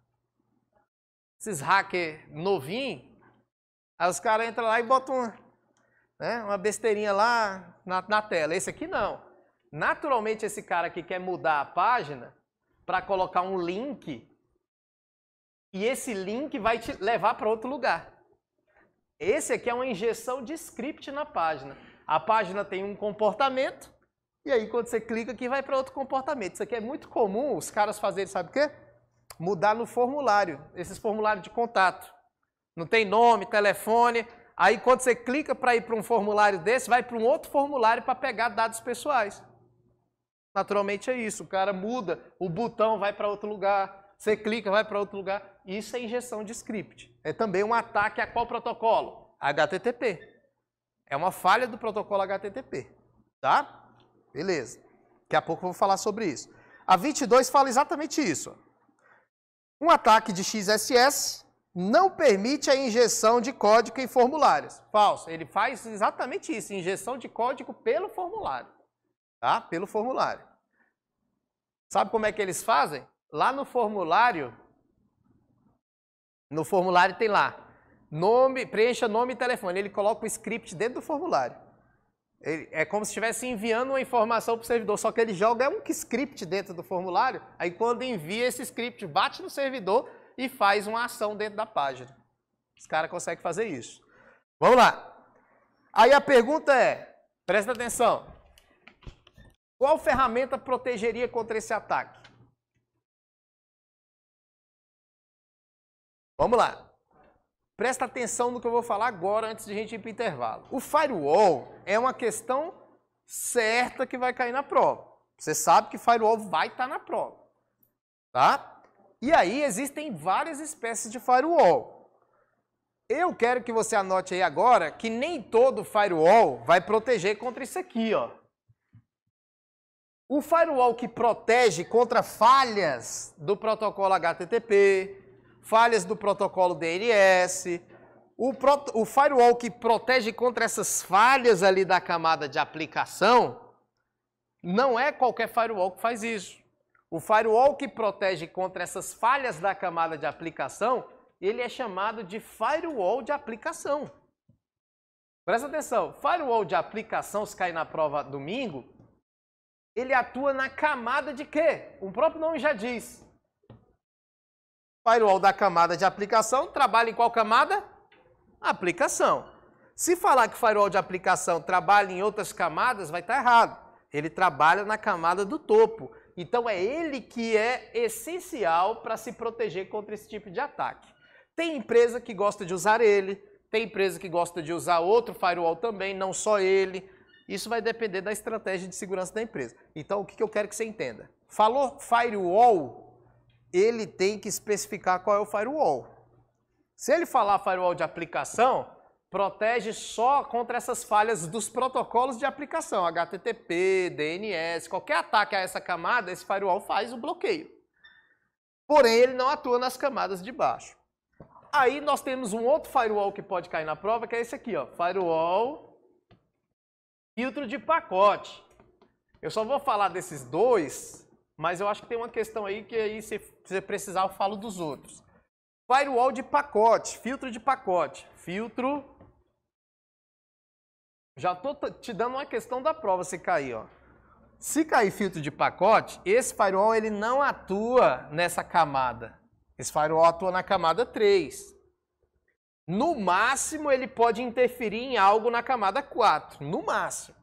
Esses hackers novinhos, aí os caras entram lá e botam uma, né, uma besteirinha lá na, na tela. Esse aqui não. Naturalmente, esse cara que quer mudar a página para colocar um link e esse link vai te levar para outro lugar. Esse aqui é uma injeção de script na página. A página tem um comportamento, e aí quando você clica aqui vai para outro comportamento. Isso aqui é muito comum os caras fazerem, sabe o quê? Mudar no formulário, esses formulários de contato. Não tem nome, telefone. Aí quando você clica para ir para um formulário desse, vai para um outro formulário para pegar dados pessoais. Naturalmente é isso, o cara muda, o botão vai para outro lugar, você clica, vai para outro lugar. Isso é injeção de script. É também um ataque a qual protocolo? HTTP. É uma falha do protocolo HTTP, tá? Beleza. Daqui a pouco eu vou falar sobre isso. A 22 fala exatamente isso. Um ataque de XSS não permite a injeção de código em formulários. Falso. Ele faz exatamente isso, injeção de código pelo formulário. Tá? Pelo formulário. Sabe como é que eles fazem? Lá no formulário, no formulário tem lá, nome, preencha nome e telefone. Ele coloca o script dentro do formulário. Ele, é como se estivesse enviando uma informação para o servidor, só que ele joga um script dentro do formulário, aí quando envia esse script, bate no servidor e faz uma ação dentro da página. Os caras conseguem fazer isso. Vamos lá. Aí a pergunta é, presta atenção, qual ferramenta protegeria contra esse ataque? Vamos lá. Presta atenção no que eu vou falar agora antes de a gente ir para o intervalo. O firewall é uma questão certa que vai cair na prova. Você sabe que firewall vai estar tá na prova. Tá? E aí existem várias espécies de firewall. Eu quero que você anote aí agora que nem todo firewall vai proteger contra isso aqui, ó. O firewall que protege contra falhas do protocolo HTTP, falhas do protocolo DNS, o, o firewall que protege contra essas falhas ali da camada de aplicação, não é qualquer firewall que faz isso. O firewall que protege contra essas falhas da camada de aplicação, ele é chamado de firewall de aplicação. Presta atenção, firewall de aplicação, se cair na prova domingo, ele atua na camada de quê? O próprio nome já diz. Firewall da camada de aplicação trabalha em qual camada? Aplicação. Se falar que o firewall de aplicação trabalha em outras camadas, vai estar tá errado. Ele trabalha na camada do topo. Então é ele que é essencial para se proteger contra esse tipo de ataque. Tem empresa que gosta de usar ele, tem empresa que gosta de usar outro firewall também, não só ele. Isso vai depender da estratégia de segurança da empresa. Então o que eu quero que você entenda? Falou firewall, ele tem que especificar qual é o firewall. Se ele falar firewall de aplicação, protege só contra essas falhas dos protocolos de aplicação, HTTP, DNS, qualquer ataque a essa camada, esse firewall faz o bloqueio. Porém, ele não atua nas camadas de baixo. Aí nós temos um outro firewall que pode cair na prova, que é esse aqui, ó, firewall filtro de pacote. Eu só vou falar desses dois mas eu acho que tem uma questão aí que aí se você precisar eu falo dos outros. Firewall de pacote, filtro de pacote, filtro. Já tô te dando uma questão da prova se cair, ó. Se cair filtro de pacote, esse firewall ele não atua nessa camada. Esse firewall atua na camada 3. No máximo ele pode interferir em algo na camada 4, no máximo.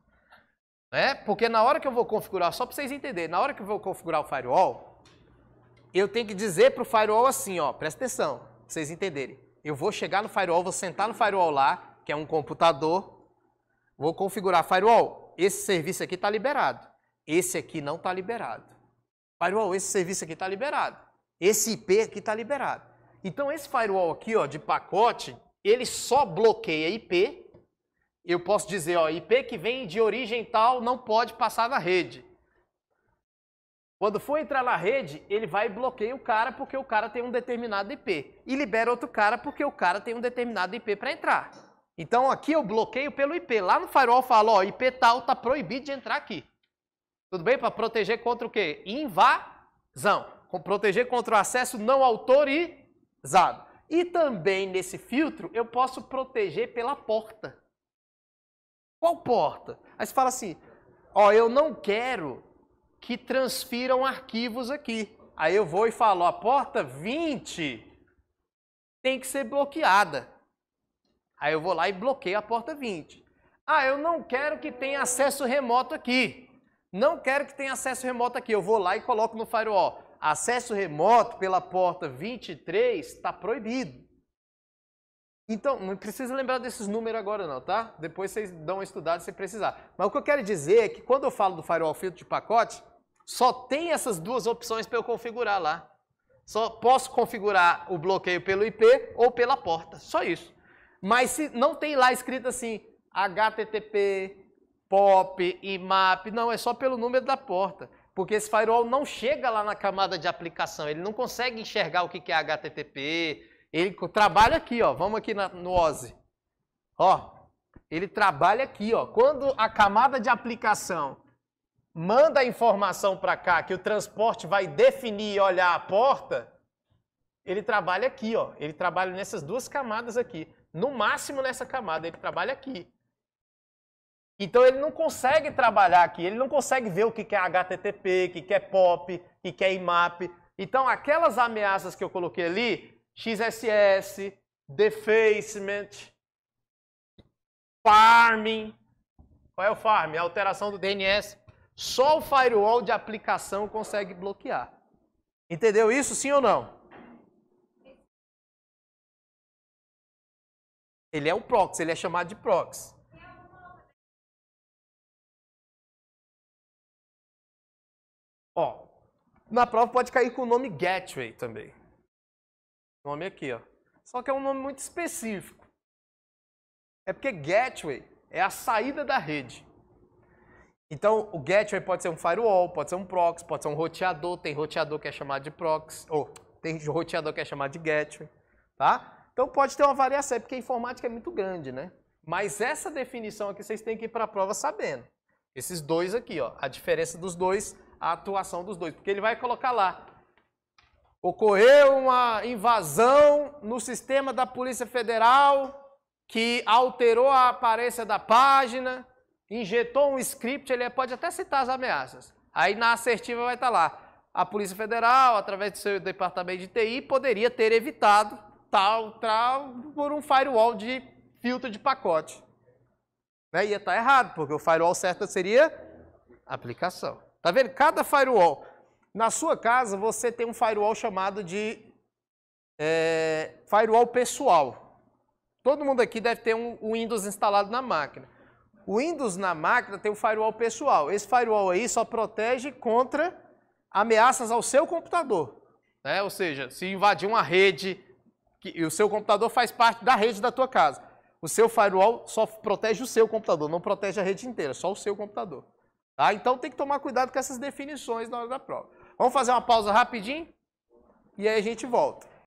Né? Porque na hora que eu vou configurar, só para vocês entenderem, na hora que eu vou configurar o firewall, eu tenho que dizer para o firewall assim, ó, presta atenção, para vocês entenderem. Eu vou chegar no firewall, vou sentar no firewall lá, que é um computador, vou configurar firewall. Esse serviço aqui está liberado. Esse aqui não está liberado. Firewall, esse serviço aqui está liberado. Esse IP aqui está liberado. Então esse firewall aqui, ó, de pacote, ele só bloqueia IP eu posso dizer, ó, IP que vem de origem tal não pode passar na rede. Quando for entrar na rede, ele vai e bloqueia o cara porque o cara tem um determinado IP. E libera outro cara porque o cara tem um determinado IP para entrar. Então aqui eu bloqueio pelo IP. Lá no firewall fala, ó, IP tal tá proibido de entrar aqui. Tudo bem? Para proteger contra o quê? Invasão. Proteger contra o acesso não autorizado. E também nesse filtro eu posso proteger pela porta. Qual porta? Aí você fala assim: ó, eu não quero que transfiram arquivos aqui. Aí eu vou e falo: a porta 20 tem que ser bloqueada. Aí eu vou lá e bloqueio a porta 20. Ah, eu não quero que tenha acesso remoto aqui. Não quero que tenha acesso remoto aqui. Eu vou lá e coloco no firewall. Acesso remoto pela porta 23 está proibido. Então, não precisa lembrar desses números agora não, tá? Depois vocês dão uma estudada se precisar. Mas o que eu quero dizer é que quando eu falo do firewall filtro de pacote, só tem essas duas opções para eu configurar lá. Só posso configurar o bloqueio pelo IP ou pela porta, só isso. Mas se não tem lá escrito assim, HTTP, POP, IMAP, não, é só pelo número da porta. Porque esse firewall não chega lá na camada de aplicação, ele não consegue enxergar o que é HTTP, ele trabalha aqui, ó. Vamos aqui na, no OSE. Ó, ele trabalha aqui, ó. Quando a camada de aplicação manda a informação para cá, que o transporte vai definir e olhar a porta, ele trabalha aqui, ó. Ele trabalha nessas duas camadas aqui. No máximo nessa camada, ele trabalha aqui. Então ele não consegue trabalhar aqui, ele não consegue ver o que é HTTP, o que é POP, o que é IMAP. É então aquelas ameaças que eu coloquei ali, XSS, defacement, farming. Qual é o farm? É a alteração do DNS. Só o firewall de aplicação consegue bloquear. Entendeu isso, sim ou não? Ele é o proxy, ele é chamado de proxy. Ó, na prova pode cair com o nome gateway também. Nome aqui, ó. Só que é um nome muito específico. É porque gateway é a saída da rede. Então, o gateway pode ser um firewall, pode ser um proxy, pode ser um roteador, tem roteador que é chamado de proxy, ou tem roteador que é chamado de gateway, tá? Então pode ter uma variação, é porque a informática é muito grande, né? Mas essa definição aqui vocês têm que ir para a prova sabendo. Esses dois aqui, ó, a diferença dos dois, a atuação dos dois, porque ele vai colocar lá ocorreu uma invasão no sistema da Polícia Federal que alterou a aparência da página, injetou um script, ele pode até citar as ameaças. Aí na assertiva vai estar tá lá. A Polícia Federal, através do seu departamento de TI, poderia ter evitado tal, tal, por um firewall de filtro de pacote. Né? Ia estar tá errado, porque o firewall certo seria aplicação. Tá vendo? Cada firewall na sua casa, você tem um firewall chamado de é, firewall pessoal. Todo mundo aqui deve ter um, Windows instalado na máquina. O Windows na máquina tem um firewall pessoal. Esse firewall aí só protege contra ameaças ao seu computador. Né? Ou seja, se invadir uma rede, que, e o seu computador faz parte da rede da tua casa. O seu firewall só protege o seu computador, não protege a rede inteira, só o seu computador. Tá? Então tem que tomar cuidado com essas definições na hora da prova. Vamos fazer uma pausa rapidinho e aí a gente volta.